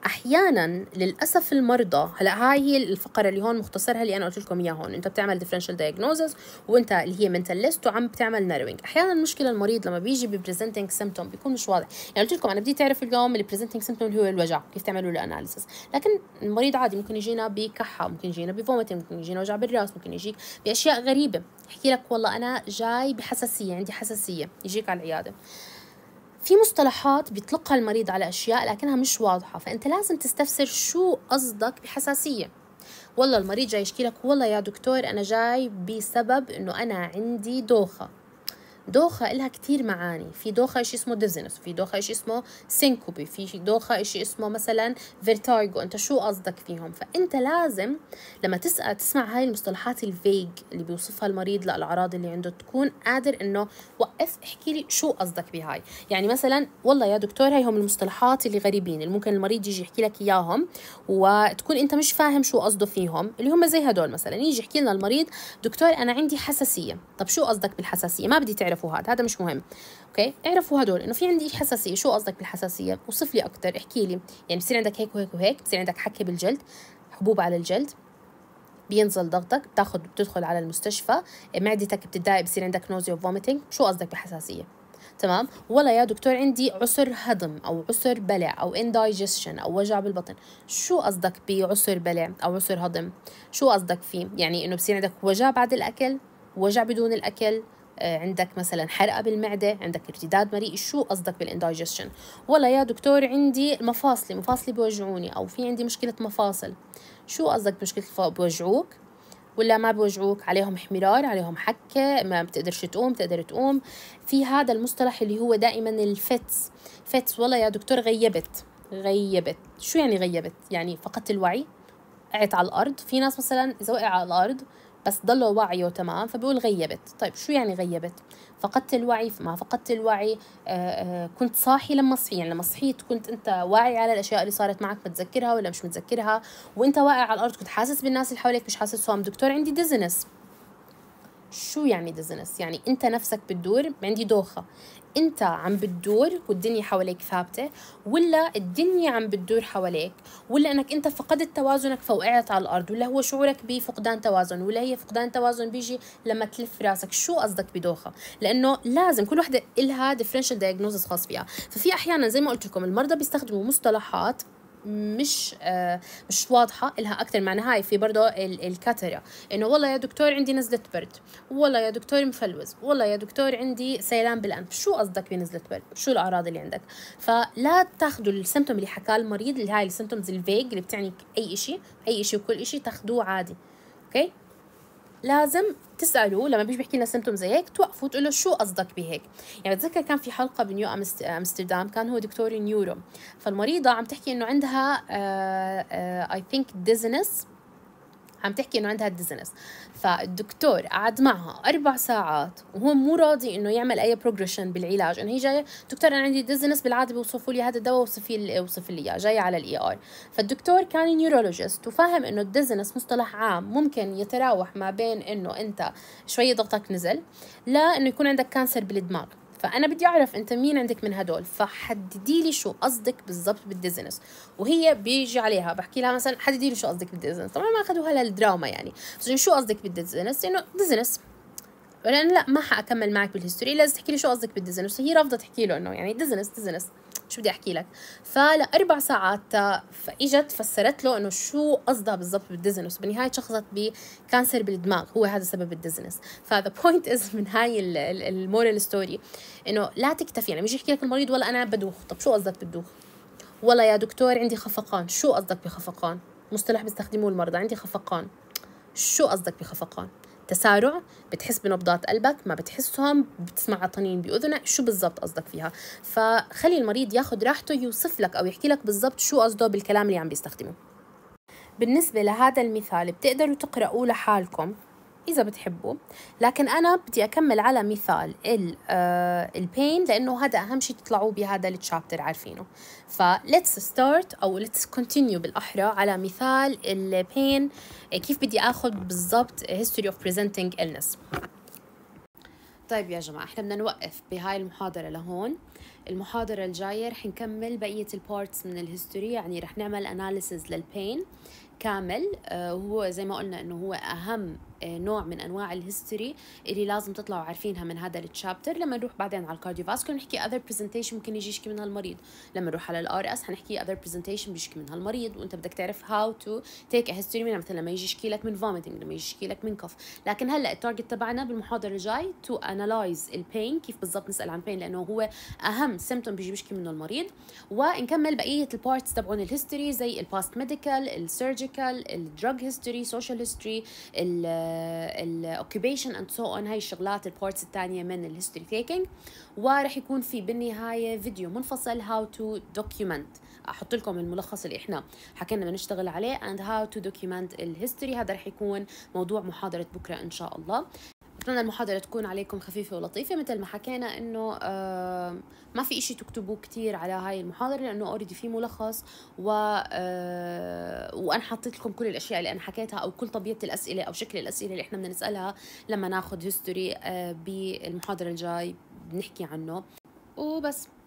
احيانا للاسف المرضى هلا هاي هي الفقره اللي هون مختصرها اللي انا قلت لكم اياها هون انت بتعمل ديفرنشال دايجنوزز وانت اللي هي منتال ليست وعم بتعمل ناروينج احيانا المشكله المريض لما بيجي ببريزنتنج سيمتوم بيكون مش واضح يعني قلت لكم انا بدي تعرف اليوم البريزنتنج سيمتوم اللي هو الوجع كيف تعملوا له اناليسيس لكن المريض عادي ممكن يجينا بكحه ممكن يجينا بفوميتنج ممكن يجينا وجع بالراس ممكن يجيك باشياء غريبه يحكي لك والله انا جاي بحساسيه عندي حساسيه يجيك على العياده في مصطلحات بيطلقها المريض على أشياء لكنها مش واضحة فأنت لازم تستفسر شو قصدك بحساسية والله المريض جاي يشكي لك والله يا دكتور أنا جاي بسبب أنه أنا عندي دوخة دوخة إلها كتير معاني في دوخة إشي اسمه ديزنس في دوخة إشي اسمه سينكوبي في دوخة إشي اسمه مثلا فيرتايجو أنت شو قصدك فيهم فأنت لازم لما تسأل تسمع هاي المصطلحات الفيج اللي بيوصفها المريض للأعراض اللي عنده تكون قادر إنه وقف احكي لي شو قصدك بهاي يعني مثلا والله يا دكتور هاي هم المصطلحات اللي غريبين اللي ممكن المريض يجي يحكي لك إياهم وتكون أنت مش فاهم شو قصده فيهم اللي هم زي هدول مثلا يجي يحكي لنا المريض دكتور أنا عندي حساسية طب شو قصدك بالحساسية ما بدي تعرف اعرفوا هذا هذا مش مهم اوكي اعرفوا هدول انه في عندي حساسيه شو قصدك بالحساسيه وصف لي اكثر احكي لي يعني بصير عندك هيك وهيك وهيك بصير عندك حكه بالجلد حبوب على الجلد بينزل ضغطك بتاخذ بتدخل على المستشفى معدتك بتتضايق بصير عندك نوزي وفوميتنج شو قصدك بحساسيه تمام ولا يا دكتور عندي عسر هضم او عسر بلع او اندايجستشن او وجع بالبطن شو قصدك بعسر بلع او عسر هضم شو قصدك فيه يعني انه بصير عندك وجع بعد الاكل وجع بدون الاكل آه، عندك مثلا حرقه بالمعده عندك ارتداد مريء شو قصدك بالاندايجستشن ولا يا دكتور عندي مفاصلي مفاصلي بوجعوني او في عندي مشكله مفاصل شو قصدك بمشكله بوجعوك ولا ما بوجعوك عليهم حمرار عليهم حكة ما بتقدرش تقوم بتقدر تقوم في هذا المصطلح اللي هو دائما الفتس فتس والله يا دكتور غيبت غيبت شو يعني غيبت يعني فقدت الوعي قعت على الأرض في ناس مثلا إذا وقع على الأرض بس ضلوا وعيه تمام فبيقول غيبت طيب شو يعني غيبت فقدت الوعي ما فقدت الوعي آآ آه، آآ آه، كنت صاحي لما صحي يعني لما صحيت كنت انت واعي على الاشياء اللي صارت معك متذكرها ولا مش متذكرها وانت واقع على الارض كنت حاسس بالناس اللي حواليك مش حاسسهم دكتور عندي ديزنس شو يعني ديزنس يعني انت نفسك بتدور عندي دوخه انت عم بتدور والدنيا حواليك ثابته ولا الدنيا عم بتدور حواليك ولا انك انت فقدت توازنك فوقعت على الارض ولا هو شعورك بفقدان توازن ولا هي فقدان توازن بيجي لما تلف راسك شو قصدك بدوخه لانه لازم كل وحده إلها ديفرنشال diagnosis خاص فيها ففي احيانا زي ما قلت لكم المرضى بيستخدموا مصطلحات مش آه مش واضحه لها اكثر معنى هاي في برضه الكاترة انه والله يا دكتور عندي نزله برد والله يا دكتور مفلوز والله يا دكتور عندي سيلان بالانف شو قصدك بنزله برد شو الاعراض اللي عندك فلا تاخذوا السيمتوم اللي حكاه المريض اللي هاي السمتومز الفيج اللي بتعني اي شيء اي شيء وكل شيء تاخذوه عادي اوكي لازم تسالوا لما بيجي بيحكي لنا زي هيك توقفوا تقولوا شو قصدك بهيك يعني بتذكر كان في حلقه بنيو امستردام كان هو دكتور نيورو فالمريضه عم تحكي انه عندها اي ثينك ديزنس عم تحكي انه عندها الدزنس فالدكتور قعد معها اربع ساعات وهو مو راضي انه يعمل اي بروجريشن بالعلاج انه هي جايه دكتور انا عندي دزنس بالعاده بيوصفوا لي هذا الدواء وصفي وصف لي اياه جايه على الاي ار e فالدكتور كان نيورولوجيست وفاهم انه الدزنس مصطلح عام ممكن يتراوح ما بين انه انت شويه ضغطك نزل لا انه يكون عندك كانسر بالدماغ فانا بدي اعرف انت مين عندك من هدول فحددي لي شو قصدك بالضبط بالديزنس وهي بيجي عليها بحكي لها مثلا حددي لي شو قصدك بالديزنس طبعا ما اخذوها للدراما يعني بس شو قصدك بالديزنس انه ديزنس ولا انا لا ما حاكمل معك بالهيستوري لازم تحكي لي شو قصدك بالديزنس هي رافضه تحكي له انه يعني ديزنس ديزنس شو بدي احكي لك فلاربع ساعات آه، فاجت فسرت له انه شو قصدها بالضبط بالديزنس بالنهايه شخصت بكانسر بالدماغ هو هذا سبب الديزنس فذا بوينت از من هاي المورال ستوري انه لا تكتفي يعني بيجي يحكي لك المريض والله انا بدوخ طب شو قصدك بدوخ والله يا دكتور عندي خفقان شو قصدك بخفقان مصطلح بيستخدموه المرضى عندي خفقان شو قصدك بخفقان تسارع بتحس بنبضات قلبك ما بتحسهم بتسمع طنين باذنك شو بالضبط قصدك فيها فخلي المريض ياخذ راحته يوصف لك او يحكي لك بالضبط شو قصده بالكلام اللي عم بيستخدمه بالنسبه لهذا المثال بتقدروا تقرأوه لحالكم إذا بتحبوا لكن أنا بدي أكمل على مثال البين آه، لأنه هذا أهم شيء تطلعوا بهذا التشابتر عارفينه let's ستارت أو let's كونتينيو بالأحرى على مثال البين آه، كيف بدي أخذ بالضبط history of presenting illness طيب يا جماعة احنا بدنا نوقف بهاي المحاضرة لهون المحاضرة الجاية رح نكمل بقية البارتس من الهيستوري يعني رح نعمل اناليسز للبين كامل آه، وهو زي ما قلنا انه هو اهم آه، نوع من انواع الهيستوري اللي لازم تطلعوا عارفينها من هذا التشابتر لما نروح بعدين على الكارديو فاسكولار نحكي اذر برزنتيشن ممكن يجي يشكي منها المريض لما نروح على الار اس حنحكي اذر برزنتيشن بيشكي منها المريض وانت بدك تعرف هاو تو تيك هيستوري منها مثلا لما يجي يشكي لك من فوميتنج لما يجي يشكي لك من كف لكن هلا التارجت تبعنا بالمحاضره الجاي تو انالايز البين كيف بالضبط نسال عن بين لانه هو اهم سيمتوم بيجي بيشكي منه المريض ونكمل بقيه البارتس تبعون الهيستوري زي الباست ميديكال السيرجيكال الدراج هيستوري سوشيال هيستوري الاوكيبيشن اند سو اون هاي الشغلات البورتس الثانيه من الهيستوري تيكينج وراح يكون في بالنهايه فيديو منفصل هاو تو دوكيومنت احط لكم الملخص اللي احنا حكينا بدنا نشتغل عليه اند هاو تو دوكيومنت الهيستوري هذا راح يكون موضوع محاضره بكره ان شاء الله بتمنى المحاضرة تكون عليكم خفيفة ولطيفة مثل ما حكينا انه ما في اشي تكتبوه كتير على هاي المحاضرة لانه اوريدي في ملخص و آه، وانا حطيت لكم كل الاشياء اللي انا حكيتها او كل طبيعة الاسئلة او شكل الاسئلة اللي احنا بدنا نسألها لما ناخذ هيستوري آه، بالمحاضرة الجاي بنحكي عنه وبس